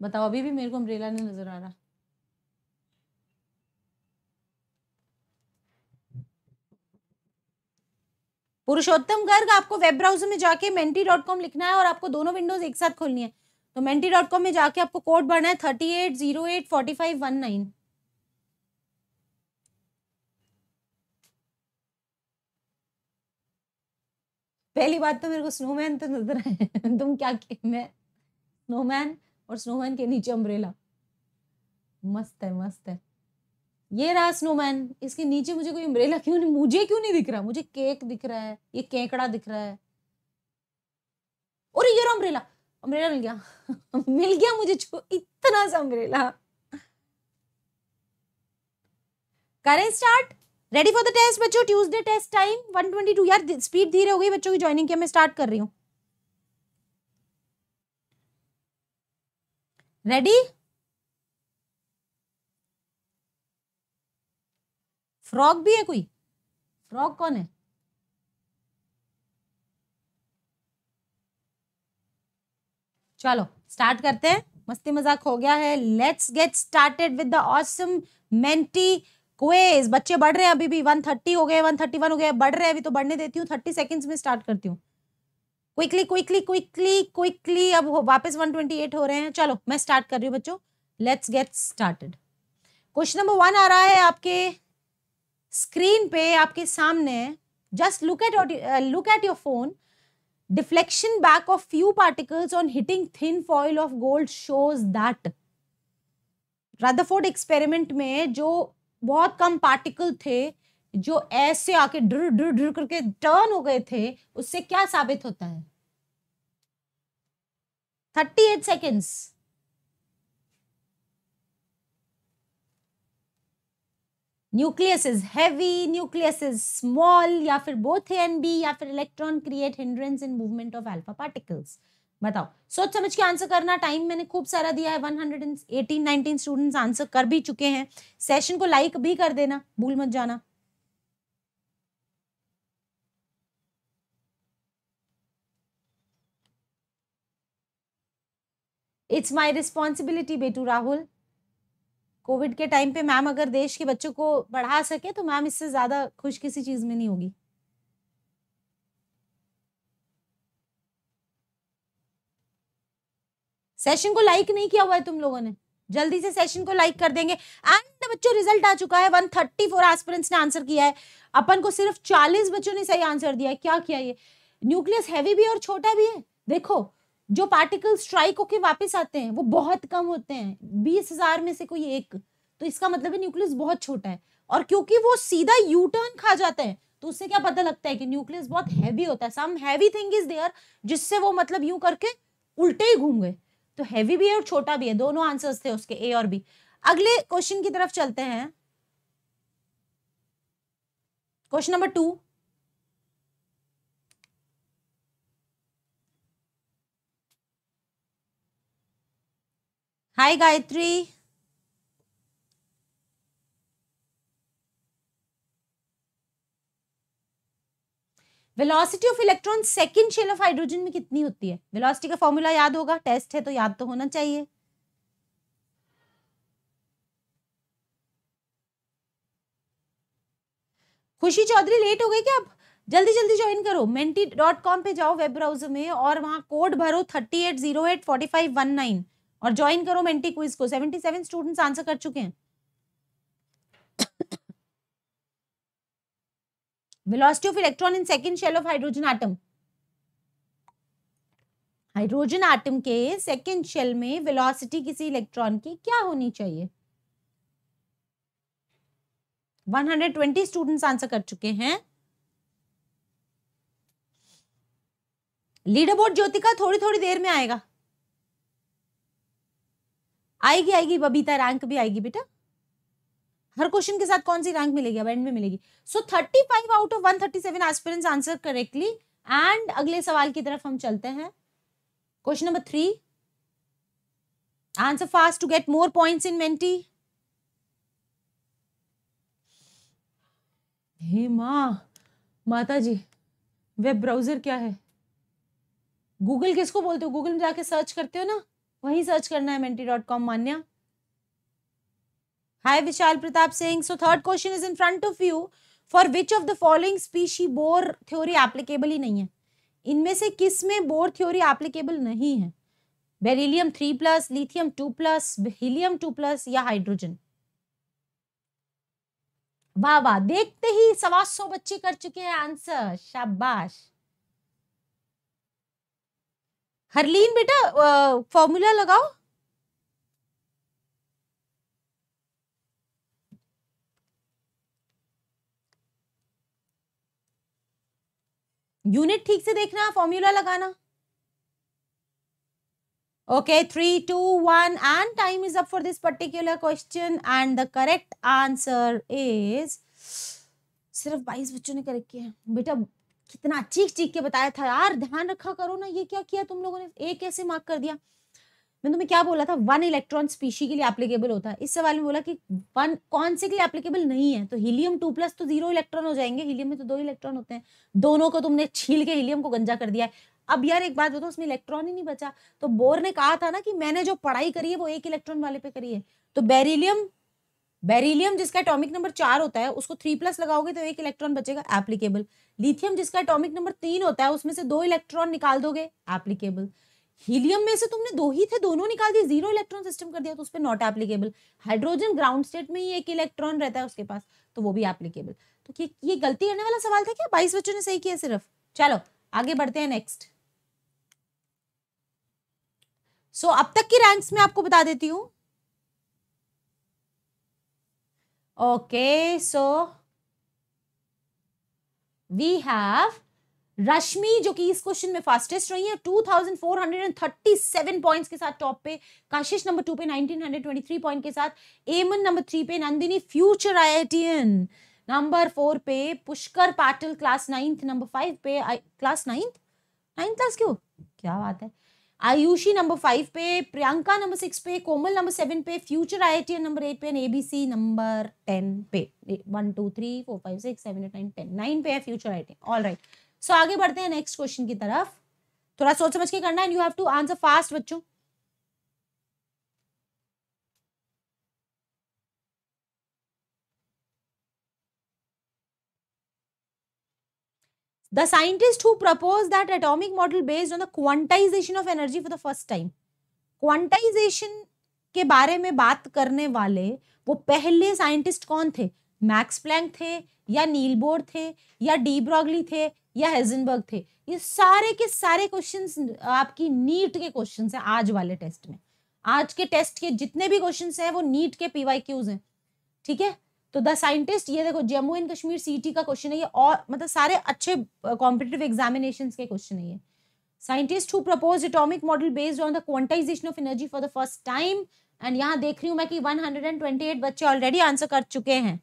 बताओ अभी भी मेरे को अम्ब्रेला नहीं नजर आ रहा पुरुषोत्तम गर्ग आपको वेब ब्राउजर में जाके मेंटी डॉट कॉम लिखना है और आपको दोनों विंडोज एक साथ खोलनी है तो मेंटी डॉट कॉम में जाके आपको कोड भरना है thirty eight zero eight forty five one nine पहली बात तो मेरे को स्नोमैन तो नजर आए तुम क्या के? मैं स्नोमैन और स्नोमैन के नीचे अम्ब्रेला मस्त है मस्त है ये रहा स्नोमैन इसके नीचे मुझे कोई अम्ब्रेला क्यों नहीं मुझे क्यों नहीं दिख रहा मुझे केक दिख रहा है ये केकड़ा दिख रहा है और ये अम्ब्रेला अम्ब्रेला मिल गया मिल गया मुझे इतना सा अम्ब्रेला करें start ready for the test बच्चों ट्यूसडे टेस्ट टाइम 122 यार स्पीड धीरे हो गई बच्चों की ज्वाइनिंग की मैं स्टार्ट कर रही हूँ रेडी फ्रॉक भी है कोई फ्रॉक कौन है चलो स्टार्ट करते हैं मस्ती मजाक हो गया है let's get started with the awesome Menti quiz बच्चे बढ़ रहे हैं अभी भी वन थर्टी हो गए वन थर्टी वन हो गया बढ़ रहे हैं अभी तो बढ़ने देती हूँ थर्टी सेकेंड्स में स्टार्ट करती हूँ क्विकली क्विकली क्विकली क्विकली अब हो वापस एट हो रहे हैं चलो मैं स्टार्ट कर रही हूँ बच्चों let's get started question number one आ रहा है आपके स्क्रीन पे आपके सामने just look at look at your phone deflection back of few particles on hitting thin foil of gold shows that Rutherford experiment में जो बहुत कम पार्टिकल थे जो ऐसे आके ड्र ड्र ड्र करके टर्न हो गए थे उससे क्या साबित होता है thirty eight seconds nucleus is heavy nucleus is small या फिर बोथ एनबी बी या फिर electron create hindrance in movement of alpha particles बताओ सोच समझ के आंसर करना टाइम मैंने खूब सारा दिया है 118 19 स्टूडेंट्स आंसर कर भी चुके हैं सेशन को लाइक भी कर देना भूल मत जाना इट्स माय रिस्पॉन्सिबिलिटी बेटू राहुल कोविड के टाइम पे मैम अगर देश के बच्चों को पढ़ा सके तो मैम इससे ज़्यादा खुश किसी चीज़ में नहीं होगी सेशन को लाइक नहीं किया हुआ है तुम लोगों ने जल्दी से सेशन को लाइक कर देंगे एंड बच्चों रिजल्ट आ चुका है 134 एस्पिरेंट्स ने आंसर किया है अपन को सिर्फ 40 बच्चों ने सही आंसर दिया है क्या किया ये न्यूक्लियस हैवी भी और छोटा भी है देखो जो पार्टिकल स्ट्राइक होके वापस आते हैं वो बहुत कम होते हैं बीस हजार में से कोई एक तो इसका मतलब है न्यूक्लियस बहुत छोटा है और क्योंकि वो सीधा यू टर्न खा जाता है तो उससे क्या पता लगता है कि न्यूक्लियस बहुत हैवी होता है some heavy thing is there जिससे वो मतलब यूं करके उल्टे ही घूम गए तो हैवी भी है और छोटा भी है दोनों आंसर्स थे उसके ए और बी अगले क्वेश्चन की तरफ चलते हैं question number two hi Gayatri velocity of electron second shell of hydrogen में कितनी होती है वेलोसिटी का फॉर्मूला याद होगा टेस्ट है तो याद तो होना चाहिए खुशी चौधरी लेट हो गई क्या अब जल्दी जल्दी ज्वाइन करो मेंटी डॉट कॉम पे जाओ वेब ब्राउजर में और वहां कोड भरो thirty eight zero eight forty five one nine और ज्वाइन करो मेंटी क्विज को सेवेंटी सेवन स्टूडेंट्स आंसर कर चुके हैं velocity of electron in second shell of hydrogen atom hydrogen atom के सेकेंड शेल में वेलोसिटी किसी इलेक्ट्रॉन की क्या होनी चाहिए 120 स्टूडेंट्स आंसर कर चुके हैं लीडर बोर्ड ज्योतिका थोड़ी थोड़ी देर में आएगा आएगी आएगी बबीता रैंक भी आएगी बेटा हर क्वेश्चन के साथ कौन सी रैंक मिलेगी अब एंड में मिलेगी so thirty five out of one thirty seven aspirants answer correctly and अगले सवाल की तरफ हम चलते हैं question number three answer fast to get more points in Menti हे मां माता जी वेब ब्राउजर क्या है गूगल किसको बोलते हो गूगल में जाके सर्च करते हो ना वही सर्च करना है Menti dot com Manya hi Vishal Pratap Singh so third question is in front of you for which of the following species Bohr theory applicable ही नहीं है इनमें से किस में बोर थ्योरी एप्लीकेबल नहीं है beryllium three plus lithium two plus helium two plus या हाइड्रोजन वाह वाह देखते ही सवा सौ बच्चे कर चुके हैं आंसर शाबाश हरलीन बेटा फॉर्मूला लगाओ यूनिट ठीक से देखना फॉर्मूला लगाना okay three two one and time is up for this particular question and the correct answer is सिर्फ बाईस बच्चों ने करेक्ट किया बेटा कितना चीख चीख के बताया था यार ध्यान रखा करो ना ये क्या किया तुम लोगों ने एक कैसे मार्क कर दिया मैंने तुम्हें क्या बोला था वन इलेक्ट्रॉन स्पीशी के लिए एप्लीकेबल होता है इस सवाल में बोला कि वन कौन से के लिए एप्लीकेबल नहीं है तो हीलियम टू प्लस तो जीरो इलेक्ट्रॉन हो जाएंगे हीलियम में तो दो इलेक्ट्रॉन होते हैं दोनों को तुमने छील के हीलियम को गंजा कर दिया है अब यार एक बात बताओ उसमें इलेक्ट्रॉन ही नहीं बचा तो बोर ने कहा था ना कि मैंने जो पढ़ाई करी है वो एक इलेक्ट्रॉन वाले पे करी है तो बेरिलियम बेरिलियम जिसका एटॉमिक नंबर चार होता है उसको थ्री प्लस लगाओगे तो एक इलेक्ट्रॉन बचेगा एप्लीकेबल लिथियम जिसका एटॉमिक नंबर तीन होता है उसमें से दो इलेक्ट्रॉन निकाल दोगे एप्लीकेबल हीलियम में से तुमने दो ही थे दोनों निकाल दिए जीरो इलेक्ट्रॉन सिस्टम कर दिया तो उस पर not applicable hydrogen ground state में ही एक इलेक्ट्रॉन रहता है उसके पास तो वो भी एप्लीकेबल तो ये, ये गलती करने वाला सवाल था क्या बाईस बच्चों ने सही किया सिर्फ चलो आगे बढ़ते हैं नेक्स्ट सो so, अब तक की रैंक्स में आपको बता देती हूं okay so we have Rashmi जो कि इस क्वेश्चन में फास्टेस्ट रही है 2437 पॉइंट्स के साथ टॉप पे काशिश नंबर टू पे 1923 पॉइंट के साथ एमन नंबर थ्री पे Nandini future I number four पे Pushkar Patil class ninth number five पे क्लास नाइन्थ नाइन्थ क्लास क्यों क्या बात है आयुषी नंबर फाइव पे प्रियंका नंबर सिक्स पे कोमल नंबर सेवन पे फ्यूचर आई नंबर एट पे एंड एबीसी नंबर टेन पे one two three four five six seven eight nine ten nine पे है future I all right so आगे बढ़ते हैं नेक्स्ट क्वेश्चन की तरफ थोड़ा सोच समझ के करना and you have to answer fast बच्चों the scientist who propose that atomic model based on the quantization of energy for the first time quantization के बारे में बात करने वाले वो पहले साइंटिस्ट कौन थे मैक्स प्लैंक थे या नीलबोर्ड थे या डी ब्रॉगली थे या हेजनबर्ग थे ये सारे के सारे क्वेश्चन आपकी नीट के क्वेश्चन हैं आज वाले टेस्ट में आज के टेस्ट के जितने भी क्वेश्चन हैं वो नीट के पीवाई क्यूज हैं ठीक है तो द साइंटिस्ट ये देखो जम्मू एंड कश्मीर सीटी का क्वेश्चन है ये और मतलब सारे अच्छे कॉम्पिटेटिव एग्जामिनेशन के क्वेश्चन है ये scientist who propose atomic model based on the quantization of energy for the first time and यहाँ देख रही हूँ मैं कि 128 बच्चे ऑलरेडी आंसर कर चुके हैं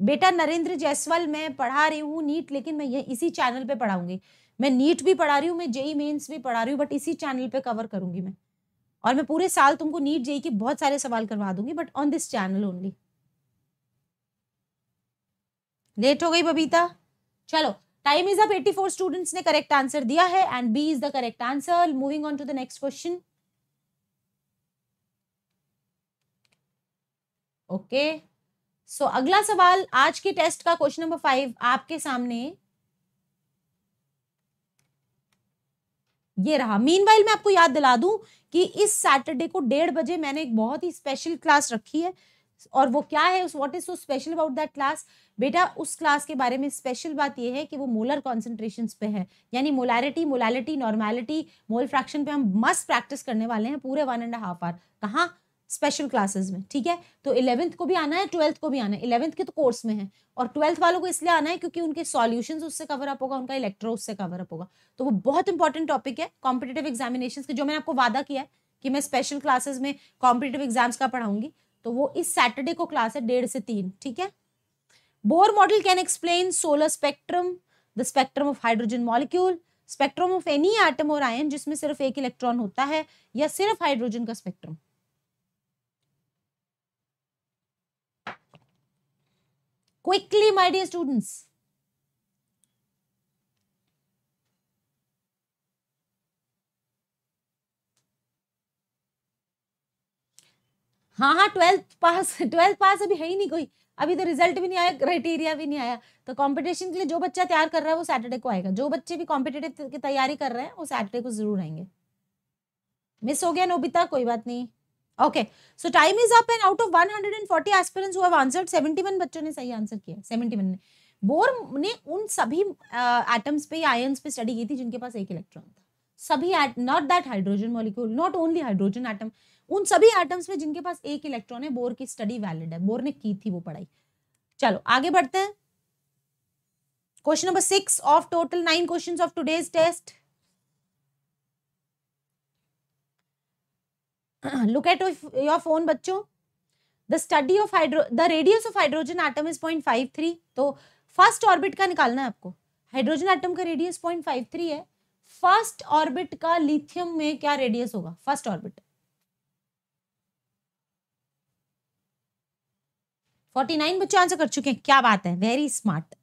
बेटा नरेंद्र जायसवाल मैं पढ़ा रही हूँ नीट लेकिन मैं ये इसी चैनल पे पढ़ाऊंगी मैं नीट भी पढ़ा रही हूँ मैं जेई मेन्स भी पढ़ा रही हूँ बट इसी चैनल पे कवर करूंगी मैं और मैं पूरे साल तुमको नीट जेई के बहुत सारे सवाल करवा दूंगी but on this channel only late हो गई बबीता चलो टाइम इज अप 84 स्टूडेंट्स ने करेक्ट आंसर दिया है and B is the correct answer moving on to the next question okay okay. So so, अगला सवाल आज के टेस्ट का क्वेश्चन नंबर फाइव आपके सामने ये रहा मीन मैं आपको याद दिला दूं कि इस सैटरडे को डेढ़ बजे मैंने एक बहुत ही स्पेशल क्लास रखी है और वो क्या है उस what is so special about that class बेटा उस क्लास के बारे में स्पेशल बात ये है कि वो मोलर कॉन्सेंट्रेशन पे है यानी molarity molality normality mole fraction पे हम मस्ट प्रैक्टिस करने वाले हैं पूरे वन एंड हाफ आवर कहाँ स्पेशल क्लासेस में ठीक है तो इलेवेंथ को भी आना है ट्वेल्थ को भी आना है इलेवंथ के तो कोर्स में है और ट्वेल्थ वालों को इसलिए आना है क्योंकि उनके सॉल्यूशंस उससे कवर अप होगा उनका इलेक्ट्रो उससे कवर अप होगा तो वो बहुत इंपॉर्टेंट टॉपिक है कॉम्पिटेटिव एग्जामिनेशन के जो मैंने आपको वादा किया है कि मैं स्पेशल क्लासेज में कॉम्पिटेटिव एग्जाम्स का पढ़ाऊंगी तो वो इस सैटरडे को क्लास है डेढ़ से तीन ठीक है Bohr model can explain solar spectrum the spectrum of hydrogen molecule spectrum of any atom और आयन जिसमें सिर्फ एक इलेक्ट्रॉन होता है या सिर्फ हाइड्रोजन का spectrum quickly my dear students हाँ हाँ ट्वेल्थ पास ट्वेल्थ पास अभी है ही नहीं कोई अभी तो रिजल्ट भी नहीं आया क्राइटेरिया भी नहीं आया तो कंपटीशन के लिए जो बच्चा तैयार कर रहा है वो सैटरडे को आएगा जो बच्चे भी कॉम्पिटेटिव की तैयारी कर रहे हैं वो सैटरडे को जरूर आएंगे मिस हो गया नोबिता कोई बात नहीं okay so time is up and out of 140 aspirants who have answered 71 बच्चों ने सही आंसर किया 71 ने बोर ने उन सभी एटम्स uh, पे आयंस पे स्टडी की थी जिनके पास एक इलेक्ट्रॉन था सभी not that hydrogen molecule not only hydrogen atom उन सभी एटम्स में जिनके पास एक इलेक्ट्रॉन है बोर की स्टडी वैलिड है बोर ने की थी वो पढ़ाई चलो आगे बढ़ते हैं question number six of total nine questions of today's test look at your phone बच्चों the study of hydro the radius of hydrogen atom is point five three तो फर्स्ट ऑर्बिट का निकालना है आपको हाइड्रोजन आइटम का radius point five three है first orbit का lithium में क्या रेडियस होगा फर्स्ट ऑर्बिट फोर्टी नाइन बच्चों आंसर कर चुके हैं क्या बात है वेरी स्मार्ट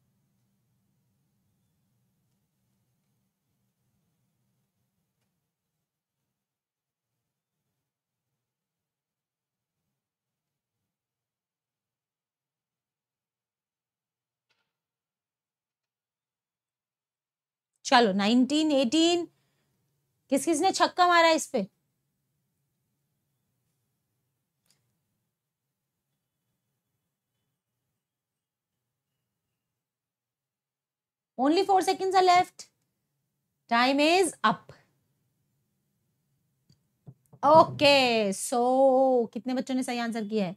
चलो 1918 एटीन किस किस ने छक्का मारा इस पे only four second are left time is up okay so कितने बच्चों ने सही आंसर किया है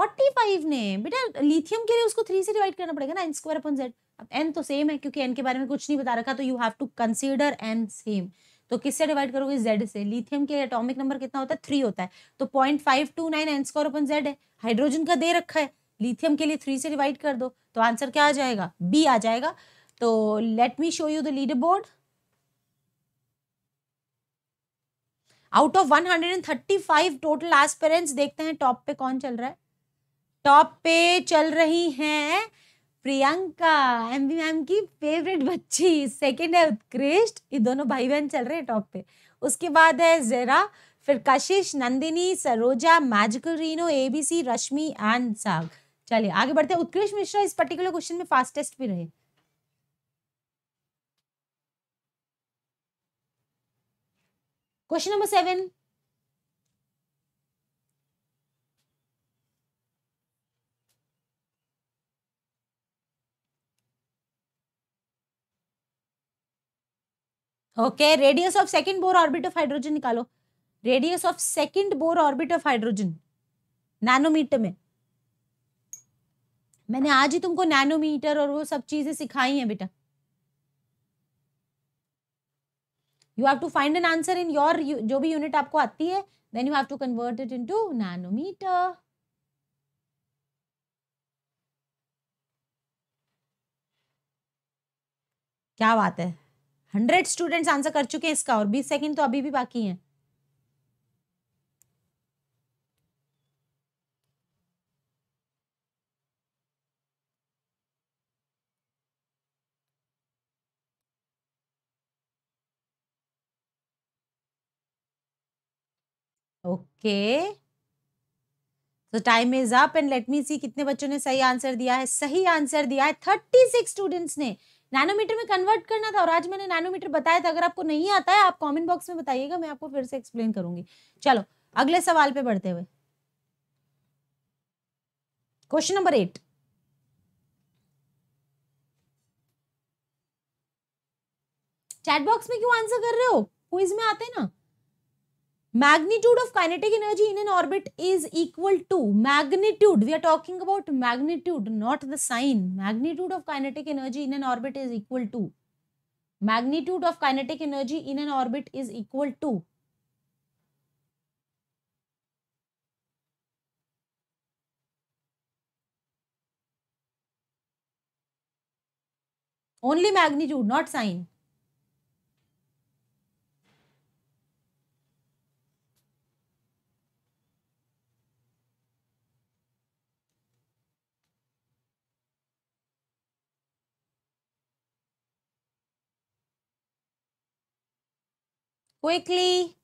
45 ने बेटा लिथियम के लिए उसको थ्री से डिवाइड करना पड़ेगा ना इन स्क्वायर अपॉन जेड अब एन तो सेम है क्योंकि एन के बारे में कुछ नहीं बता रखा तो you have to consider n same तो किससे डिवाइड करोगे जेड से लिथियम के एटॉमिक नंबर कितना होता है थ्री होता है तो point five two nine n square upon Z है हाइड्रोजन का दे रखा है लिथियम के लिए थ्री से डिवाइड कर दो तो आंसर क्या आ जाएगा बी आ जाएगा तो let me show you the leader board out of one hundred and thirty five total aspirants देखते हैं टॉप पे कौन चल रहा है टॉप पे चल रही हैं प्रियंका एम बी मैम की फेवरेट बच्ची सेकंड है उत्कृष्ट ये दोनों भाई बहन चल रहे हैं टॉप पे उसके बाद है जेरा फिर कशिश नंदिनी सरोजा मैजिकल रीनो एबीसी रश्मि एंड साग चलिए आगे बढ़ते हैं उत्कृष्ट मिश्रा इस पर्टिकुलर क्वेश्चन में फास्टेस्ट भी रहे question number seven okay radius of second Bohr orbit of hydrogen निकालो radius of second Bohr orbit of hydrogen nanometre में मैंने आज ही तुमको नैनोमीटर और वो सब चीजें सिखाई हैं बेटा you have to find an answer in your जो भी यूनिट आपको आती है then you have to convert it into nanometre क्या बात है हंड्रेड स्टूडेंट्स आंसर कर चुके हैं इसका और बीस सेकेंड तो अभी भी बाकी है ओके तो time is up and let me see कितने बच्चों ने सही आंसर दिया है सही आंसर दिया है थर्टी सिक्स स्टूडेंट्स ने नैनोमीटर में कन्वर्ट करना था और आज मैंने नैनोमीटर बताया था अगर आपको नहीं आता है आप कमेंट बॉक्स में बताइएगा मैं आपको फिर से एक्सप्लेन करूंगी चलो अगले सवाल पे बढ़ते हुए question number eight chat box में क्यों आंसर कर रहे हो क्विज में आते ना magnitude of kinetic energy in an orbit is equal to magnitude we are talking about magnitude not the sign magnitude of kinetic energy in an orbit is equal to magnitude of kinetic energy in an orbit is equal to only magnitude not sign quickly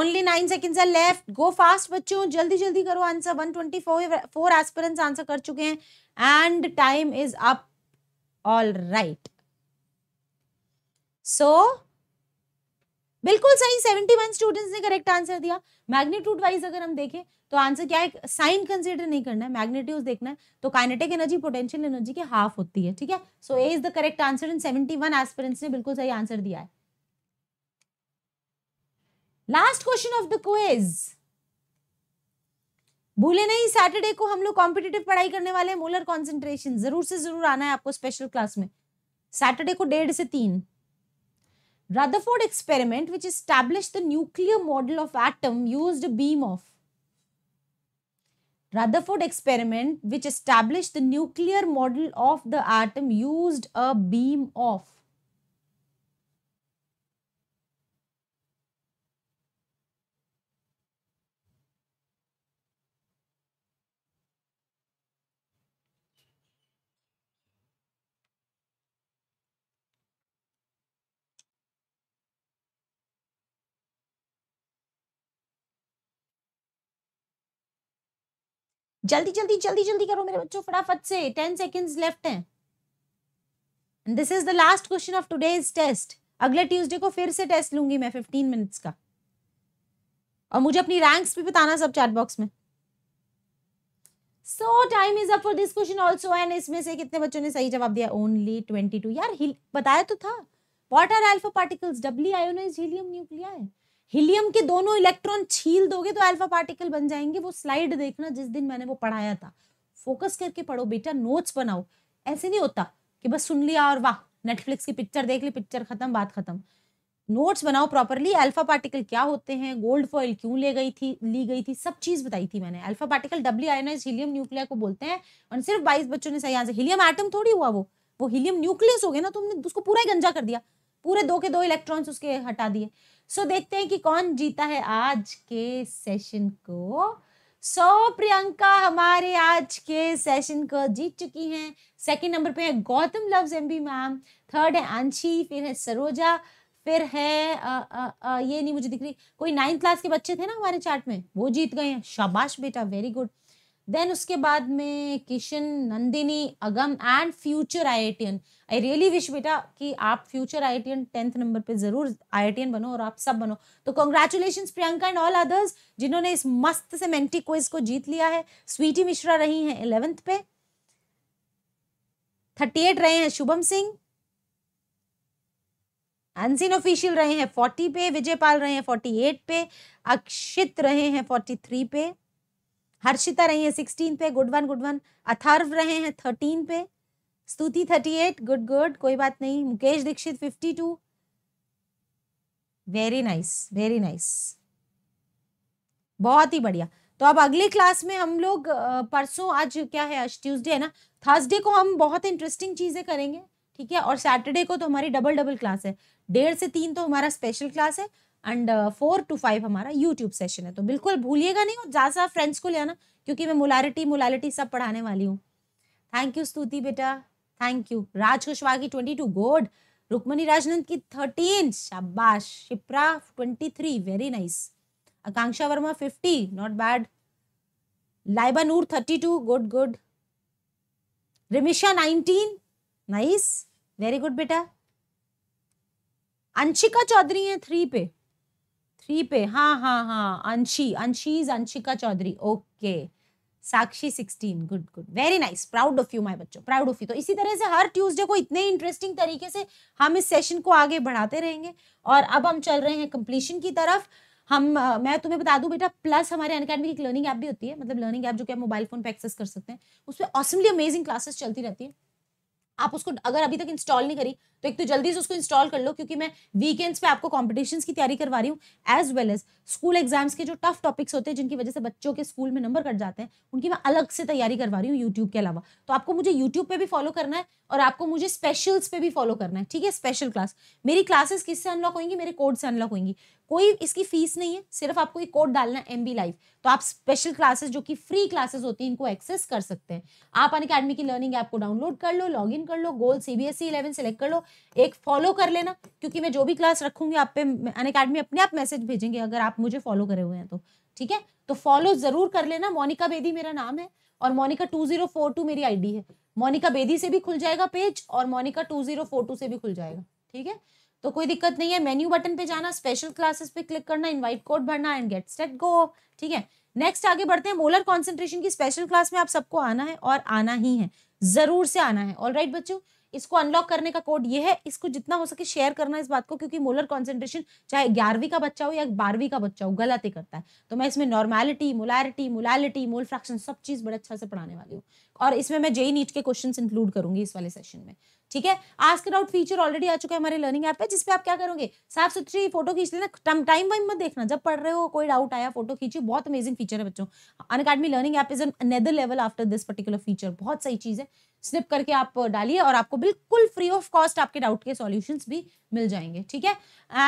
only nine seconds are left go fast बच्चों जल्दी जल्दी करो answer one twenty four four aspirants answer कर चुके हैं and time is up all right so बिल्कुल सही seventy one students ने करेक्ट आंसर दिया मैग्नीट्यूड वाइज अगर हम देखें तो आंसर क्या है साइन कंसीडर नहीं करना है मैग्नेट्यूड देखना है तो काइनेटिक एनर्जी पोटेंशियल एनर्जी के हाफ होती है ठीक है so A is the correct answer in seventy one aspirants ने बिल्कुल सही आंसर दिया है last question of the quiz भूले नहीं सैटरडे को हम लोग कॉम्पिटेटिव पढ़ाई करने वाले मोलर कॉन्सेंट्रेशन जरूर से जरूर आना है आपको स्पेशल क्लास में सैटरडे को डेढ़ से तीन Rutherford experiment which establish the nuclear model of atom use beam of Rutherford experiment which establish the nuclear model of the atom use a beam of जल्दी जल्दी जल्दी जल्दी करो मेरे बच्चों फटाफट से टेन सेकेंड्स लेफ्ट हैं and this is the last question of today's test अगले ट्यूसडे को फिर से टेस्ट लूंगी मैं फिफ्टीन मिनट्स का और मुझे अपनी रैंक्स भी बताना सब चैट बॉक्स में so time is up for this question also and इसमें से कितने बच्चों ने सही जवाब दिया ओनली ट्वेंटी टू यार बताया तो था what are alpha particles doubly ionised helium nuclei है हीलियम के दोनों इलेक्ट्रॉन छील दोगे तो अल्फा पार्टिकल बन जाएंगे वो स्लाइड देखना जिस दिन मैंने वो पढ़ाया था फोकस करके पढ़ो बेटा नोट्स बनाओ ऐसे नहीं होता कि बस सुन लिया और वाह नेटफ्लिक्स की पिक्चर देख ली पिक्चर खत्म बात खत्म नोट्स बनाओ प्रॉपरली अल्फा पार्टिकल क्या होते हैं गोल्ड फॉइल क्यों ले गई थी ली गई थी सब चीज बताई थी मैंने alpha particle doubly ionised helium nuclear को बोलते हैं और सिर्फ बाईस बच्चों ने सही आंसर हीलियम आइटम थोड़ी हुआ वो वो हीलियम न्यूक्लियस हो गया ना तुमने तो उसको पूरा ही गंजा कर दिया पूरे दो के दो इलेक्ट्रॉन्स उसके हटा दिए सो so, देखते हैं कि कौन जीता है आज के सेशन को सो so, प्रियंका हमारे आज के सेशन को जीत चुकी हैं सेकंड नंबर पे है Gautam loves M ma'am third है आंशी फिर है सरोजा फिर है आ, आ, आ, ये नहीं मुझे दिख रही कोई नाइन्थ क्लास के बच्चे थे ना हमारे चार्ट में वो जीत गए हैं शाबाश बेटा वेरी गुड देन उसके बाद में Kishan Nandini Agam and future I I really wish बेटा कि आप future I I tenth number पे जरूर आई आई बनो और आप सब बनो तो congratulation Priyanka and all others जिन्होंने इस मस्त से मेंटी क्विज को जीत लिया है स्वीटी मिश्रा रही हैं इलेवेंथ पे थर्टी एट रहे हैं शुभम सिंह अनसिन ऑफिशियल रहे हैं फोर्टी पे विजय पाल रहे हैं फोर्टी एट पे अक्षित रहे हैं फोर्टी थ्री पे हर्षिता रही हैं सिक्सटीन पे गुडवन गुडवन अथर्व रहे हैं थर्टीन पे स्तुति थर्टी एट गुड गुड कोई बात नहीं Mukesh Dikshit fifty two very nice very nice बहुत ही बढ़िया तो अब अगली क्लास में हम लोग परसों आज क्या है आज ट्यूसडे है ना थर्सडे को हम बहुत इंटरेस्टिंग चीज़ें करेंगे ठीक है और सैटरडे को तो हमारी डबल डबल क्लास है डेढ़ से तीन तो हमारा स्पेशल क्लास है एंड फोर टू फाइव हमारा यूट्यूब सेशन है तो बिल्कुल भूलिएगा नहीं और ज़्यादा फ्रेंड्स को ले आना क्योंकि मैं मोलारिटी मुलारिटी सब पढ़ाने वाली हूँ थैंक यू स्तुति बेटा थैंक यू राज कुशवाहा की ट्वेंटी टू गोड रुक्मणी राजनंद की थर्टीन शाबाश Shipra twenty three very nice Akanksha Verma fifty not bad Laiba Noor thirty two good good Rimisha nineteen nice very good बेटा अंशिका चौधरी है थ्री पे थ्री पे हाँ हाँ हाँ Anshi Anshi is Anshika Chaudhary okay okay. Sakshi sixteen good good very nice proud of you my बच्चों प्राउड ऑफ यू तो इसी तरह से हर ट्यूसडे को इतने इंटरेस्टिंग तरीके से हम इस सेशन को आगे बढ़ाते रहेंगे और अब हम चल रहे हैं कंप्लीशन की तरफ हम आ, मैं तुम्हें बता दूं बेटा प्लस हमारे अनकेडमी की लर्निंग ऐप भी होती है मतलब लर्निंग ऐप जो कि आप मोबाइल फोन पे एक्सेस कर सकते हैं उसमें ऑसमली अमेजिंग क्लासेस चलती रहती है आप उसको अगर अभी तक इंस्टॉल नहीं करी तो एक तो जल्दी से उसको इंस्टॉल कर लो क्योंकि मैं वीकेंड्स पे आपको कॉम्पिटिशन की तैयारी करवा रही हूँ as well as school exams के जो टफ टॉपिक्स होते हैं जिनकी वजह से बच्चों के स्कूल में नंबर कट जाते हैं उनकी मैं अलग से तैयारी करवा रही हूँ यूट्यूब के अलावा तो आपको मुझे यूट्यूब पर भी फॉलो करना है और आपको मुझे स्पेशल्स पे भी फॉलो करना है ठीक है स्पेशल क्लास मेरी क्लासेस किससे अनलॉक होंगी मेरे कोड से अनलॉक होंगी कोई इसकी फीस नहीं है सिर्फ आपको एक कोड डालना है एम बी लाइव तो आप स्पेशल क्लासेस जो कि फ्री क्लासेस होती हैं इनको एक्सेस कर सकते हैं आप अन अकेडमी की लर्निंग ऐप को डाउनलोड कर लो लॉग इन कर लो goal C B S E eleven select कर लो एक फॉलो कर लेना क्योंकि मैं जो भी क्लास रखूंगी आप पे अन अकेडमी अपने आप मैसेज भेजेंगे अगर आप मुझे फॉलो करे हुए हैं तो ठीक है तो फॉलो जरूर कर लेना मोनिका बेदी मेरा नाम है और Monika two zero four two मेरी आईडी है मोनिका बेदी से भी खुल जाएगा पेज और Monika two zero four two से भी खुल जाएगा ठीक है तो कोई दिक्कत नहीं है मेन्यू बटन पे जाना स्पेशल क्लासेस पे क्लिक करना इनवाइट कोड भरना एंड गेट सेट गो ठीक है नेक्स्ट आगे बढ़ते हैं मोलर कॉन्सेंट्रेशन की स्पेशल क्लास में आप सबको आना है और आना ही है जरूर से आना है ऑल राइट right, बच्चों इसको अनलॉक करने का कोड ये है इसको जितना हो सके शेयर करना इस बात को क्योंकि मोलर कॉन्सेंट्रेशन चाहे ग्यारहवीं का बच्चा हो या बारहवीं का बच्चा हो गलत ही करता है तो मैं इसमें normality molarity molality mole fraction सब चीज़ बड़े अच्छा से पढ़ाने वाली हूँ और इसमें मैं जेई नीट के क्वेश्चन इंक्लूड करूंगी इस वाले सेशन में ठीक है आज के डाउट फीचर ऑलरेडी आ चुका है हमारे लर्निंग ऐप पे जिसपे आप क्या करोगे साफ सुथरी फोटो खींच लेना टाइम वाइम मत देखना जब पढ़ रहे हो कोई डाउट आया फोटो खींची बहुत अमेजिंग फीचर है बच्चों Unacademy learning app is another level after this particular feature बहुत सही चीज़ है स्निप करके आप डालिए और आपको बिल्कुल फ्री ऑफ कॉस्ट आपके डाउट के सॉल्यूशंस भी मिल जाएंगे ठीक है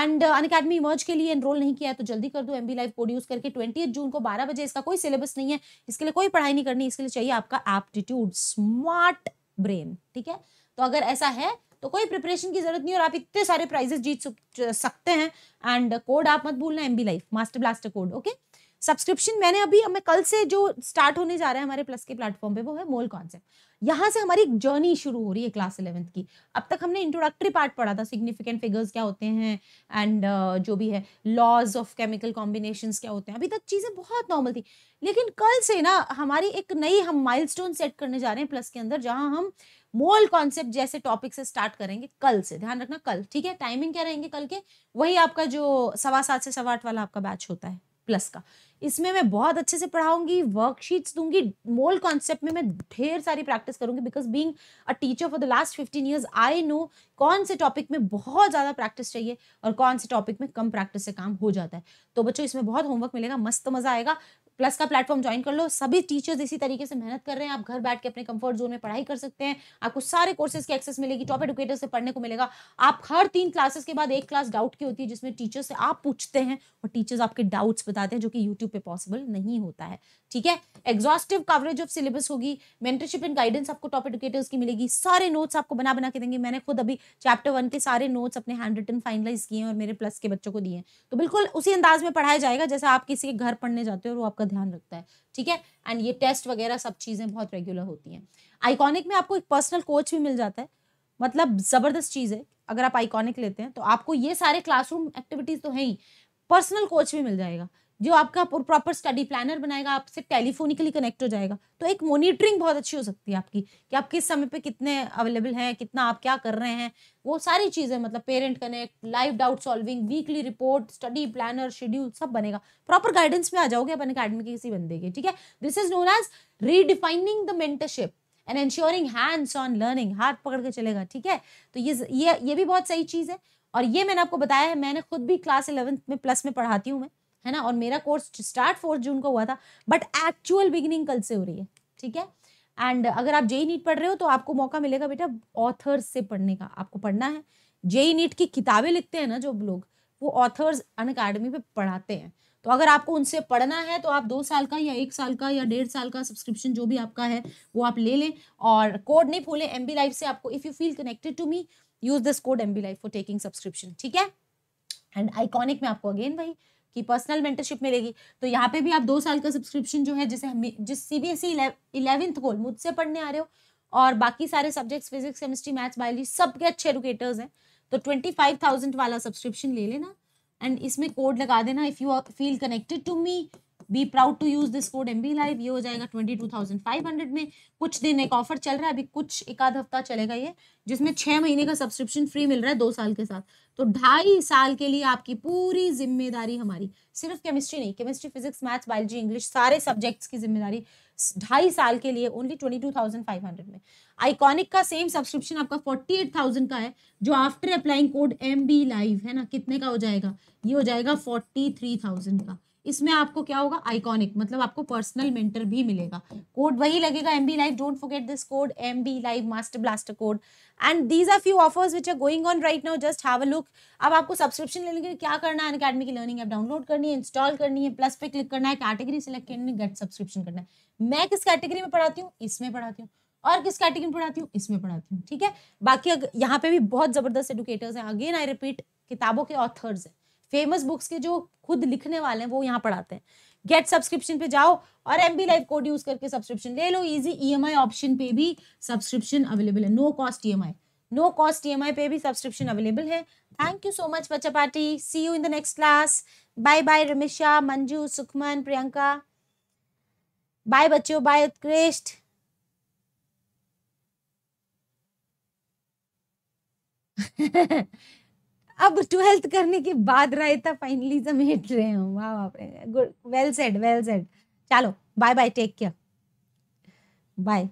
एंड अन अकेडमी इमर्ज के लिए एनरोल नहीं किया है तो जल्दी कर दो M B live code use करके ट्वेंटी जून को बारह बजे इसका कोई सिलेबस नहीं है इसके लिए कोई पढ़ाई नहीं करनी इसके लिए चाहिए आपका एप्टीट्यूड स्मार्ट ब्रेन ठीक है तो अगर ऐसा है तो कोई प्रिपरेशन की जरूरत नहीं और आप इतने सारे प्राइजेस जीत सकते हैं एंड कोड uh, आप मत भूलना M B life master blaster code okay subscription मैंने अभी मैं कल से जो स्टार्ट होने जा रहा है हमारे प्लस के प्लेटफॉर्म पे वो है मोल कॉन्सेप्ट यहाँ से हमारी जर्नी शुरू हो रही है क्लास इलेवेंथ की अब तक हमने इंट्रोडक्टरी पार्ट पढ़ा था सिग्निफिकेंट फिगर्स क्या होते हैं एंड uh, जो भी है लॉज ऑफ केमिकल कॉम्बिनेशन क्या होते हैं अभी तक चीज़ें बहुत नॉर्मल थी लेकिन कल से ना हमारी एक नई हम माइल सेट करने जा रहे हैं प्लस के अंदर जहाँ हम मोल कॉन्सेप्ट जैसे टॉपिक से स्टार्ट करेंगे कल से ध्यान रखना कल ठीक है टाइमिंग क्या रहेंगे कल के वही आपका जो सवा सात से सवा आठ वाला आपका बैच होता है प्लस का इसमें मैं बहुत अच्छे से पढ़ाऊंगी वर्कशीट्स दूंगी मोल कॉन्सेप्ट में मैं ढेर सारी प्रैक्टिस करूंगी because being a teacher for the last fifteen years I know कौन से टॉपिक में बहुत ज़्यादा प्रैक्टिस चाहिए और कौन से टॉपिक में कम प्रैक्टिस से काम हो जाता है तो बच्चों इसमें बहुत होमवर्क मिलेगा मस्त मज़ा आएगा प्लस का प्लेटफॉर्म ज्वाइन कर लो सभी टीचर्स इसी तरीके से मेहनत कर रहे हैं आप घर बैठ के अपने कंफर्ट जोन में पढ़ाई कर सकते हैं आपको सारे कोर्सेज की एक्सेस मिलेगी टॉप एडुकेटर से पढ़ने को मिलेगा आप हर तीन क्लासेस के बाद एक क्लास डाउट की होती है जिसमें टीचर से आप पूछते हैं और टीचर्स आपके डाउट्स बताते हैं जो कि यूट्यूब पे पॉसिबल नहीं होता है ठीक है एग्जॉस्टिव कवरेज ऑफ सिलेबस होगी मेंटरशिप एंड गाइडेंस आपको टॉप एडुकेटर्स की मिलेगी सारे नोट्स आपको बना बना के देंगे मैंने खुद अभी चैप्टर वन के सारे नोट्स अपने हैंड रिटन फाइनलाइज किए हैं और मेरे प्लस के बच्चों को दिए हैं तो बिल्कुल उसी अंदाज में पढ़ाया जाएगा जैसे आप किसी के घर पढ़ने जाते हो और वो आपका आपका ध्यान रखता है ठीक है एंड ये टेस्ट वगैरह सब चीज़ें बहुत रेगुलर होती हैं आइकॉनिक में आपको एक पर्सनल कोच भी मिल जाता है मतलब ज़बरदस्त चीज़ है अगर आप आइकॉनिक लेते हैं तो आपको ये सारे क्लासरूम एक्टिविटीज़ तो है ही पर्सनल कोच भी मिल जाएगा जो आपका प्रॉपर स्टडी प्लानर बनाएगा आपसे टेलीफोनिकली कनेक्ट हो जाएगा तो एक मॉनिटरिंग बहुत अच्छी हो सकती है आपकी कि आप किस समय पे कितने अवेलेबल हैं कितना आप क्या कर रहे हैं वो सारी चीज़ें मतलब parent connect live doubt solving weekly report study planner schedule सब बनेगा प्रॉपर गाइडेंस में आ जाओगे अपन अकेडमी के किसी बंदे के ठीक है this is known as redefining the mentorship and ensuring hands on learning हाथ पकड़ के चलेगा ठीक है तो ये ये ये भी बहुत सही चीज़ है और ये मैंने आपको बताया है मैंने खुद भी क्लास इलेवंथ में प्लस में पढ़ाती हूँ मैं है ना और मेरा कोर्स स्टार्ट फोर्थ जून को हुआ था बट एक्चुअल बिगिनिंग कल से हो रही है ठीक है एंड अगर आप JEE NEET e e e पढ़ रहे हो तो आपको मौका मिलेगा बेटा ऑथर्स से पढ़ने का आपको पढ़ना है जेई नीट की किताबें लिखते हैं ना जो लोग वो ऑथर्स अन अकेडमी पे पढ़ाते हैं तो अगर आपको उनसे पढ़ना है तो आप दो साल का या एक साल का या डेढ़ साल का सब्सक्रिप्शन जो भी आपका है वो आप ले लें और कोड नहीं भूलें एम बी लाइफ से आपको if you feel connected to me use this code M B life for taking subscription ठीक है एंड आइकॉनिक में आपको अगेन भाई कि पर्सनल मेंटरशिप मिलेगी तो यहाँ पे भी आप दो साल का सब्सक्रिप्शन जो है जिसे हम जिस C B S E eleventh को मुझसे पढ़ने आ रहे हो और बाकी सारे subjects physics chemistry maths biology सबके अच्छे एडुकेटर्स हैं तो ट्वेंटी फाइव थाउजेंड वाला सब्सक्रिप्शन ले लेना एंड इसमें कोड लगा देना if you feel connected to me be proud to use this code M B live ये हो जाएगा twenty two thousand five hundred में कुछ दिन एक ऑफर चल रहा है अभी कुछ एक आध हफ्ता चलेगा ये जिसमें छः महीने का सब्सक्रिप्शन फ्री मिल रहा है दो साल के साथ तो ढाई साल के लिए आपकी पूरी जिम्मेदारी हमारी सिर्फ केमिस्ट्री नहीं chemistry physics maths biology English सारे सब्जेक्ट्स की जिम्मेदारी ढाई साल के लिए only twenty two thousand five hundred में आइकॉनिक का सेम सब्सक्रिप्शन आपका फोर्टी एट थाउजेंड का है जो after applying code M B live है ना कितने का हो जाएगा ये हो जाएगा फोर्टी थ्री थाउजेंड का इसमें आपको क्या होगा आइकॉनिक मतलब आपको पर्सनल मेंटर भी मिलेगा कोड वही लगेगा M B live don't forget this code M B live master blaster code and these are few offers which are going on right now just have a look अब आपको subscription लेने के लिए क्या करना है अकेडमी की लर्निंग ऐप डाउनलोड करनी है इंस्टॉल करनी है प्लस पे क्लिक करना है कैटेगरी सेलेक्ट करनी है गेट सब्सक्रिप्शन करना है मैं किस कैटेगरी में पढ़ाती हूँ इसमें पढ़ाती हूँ और किस कैटेगरी में पढ़ाती हूँ इसमें पढ़ाती हूँ ठीक है बाकी यहाँ पे भी बहुत जबरदस्त एडुकेटर्स हैं अगेन आई रिपीट किताबों के ऑथर्स हैं फेमस बुक्स के जो खुद लिखने वाले हैं वो यहाँ पढ़ाते हैं गेट सब्सक्रिप्शन पे जाओ और M B live code use करके सब्सक्रिप्शन ले लो इजी ईएमआई ऑप्शन पे भी सब्सक्रिप्शन अवेलेबल है no cost EMI no cost EMI पे भी सब्सक्रिप्शन अवेलेबल है थैंक यू सो मच बच्चा party see you in the next class bye bye Ramesha Manju Sukhman Priyanka bye बच्चों बाय उत्कृष्ट अब ट्वेल्थ करने के बाद रायता फाइनली समेट रहे हूँ वाह वाह good well said well said चलो bye bye take care bye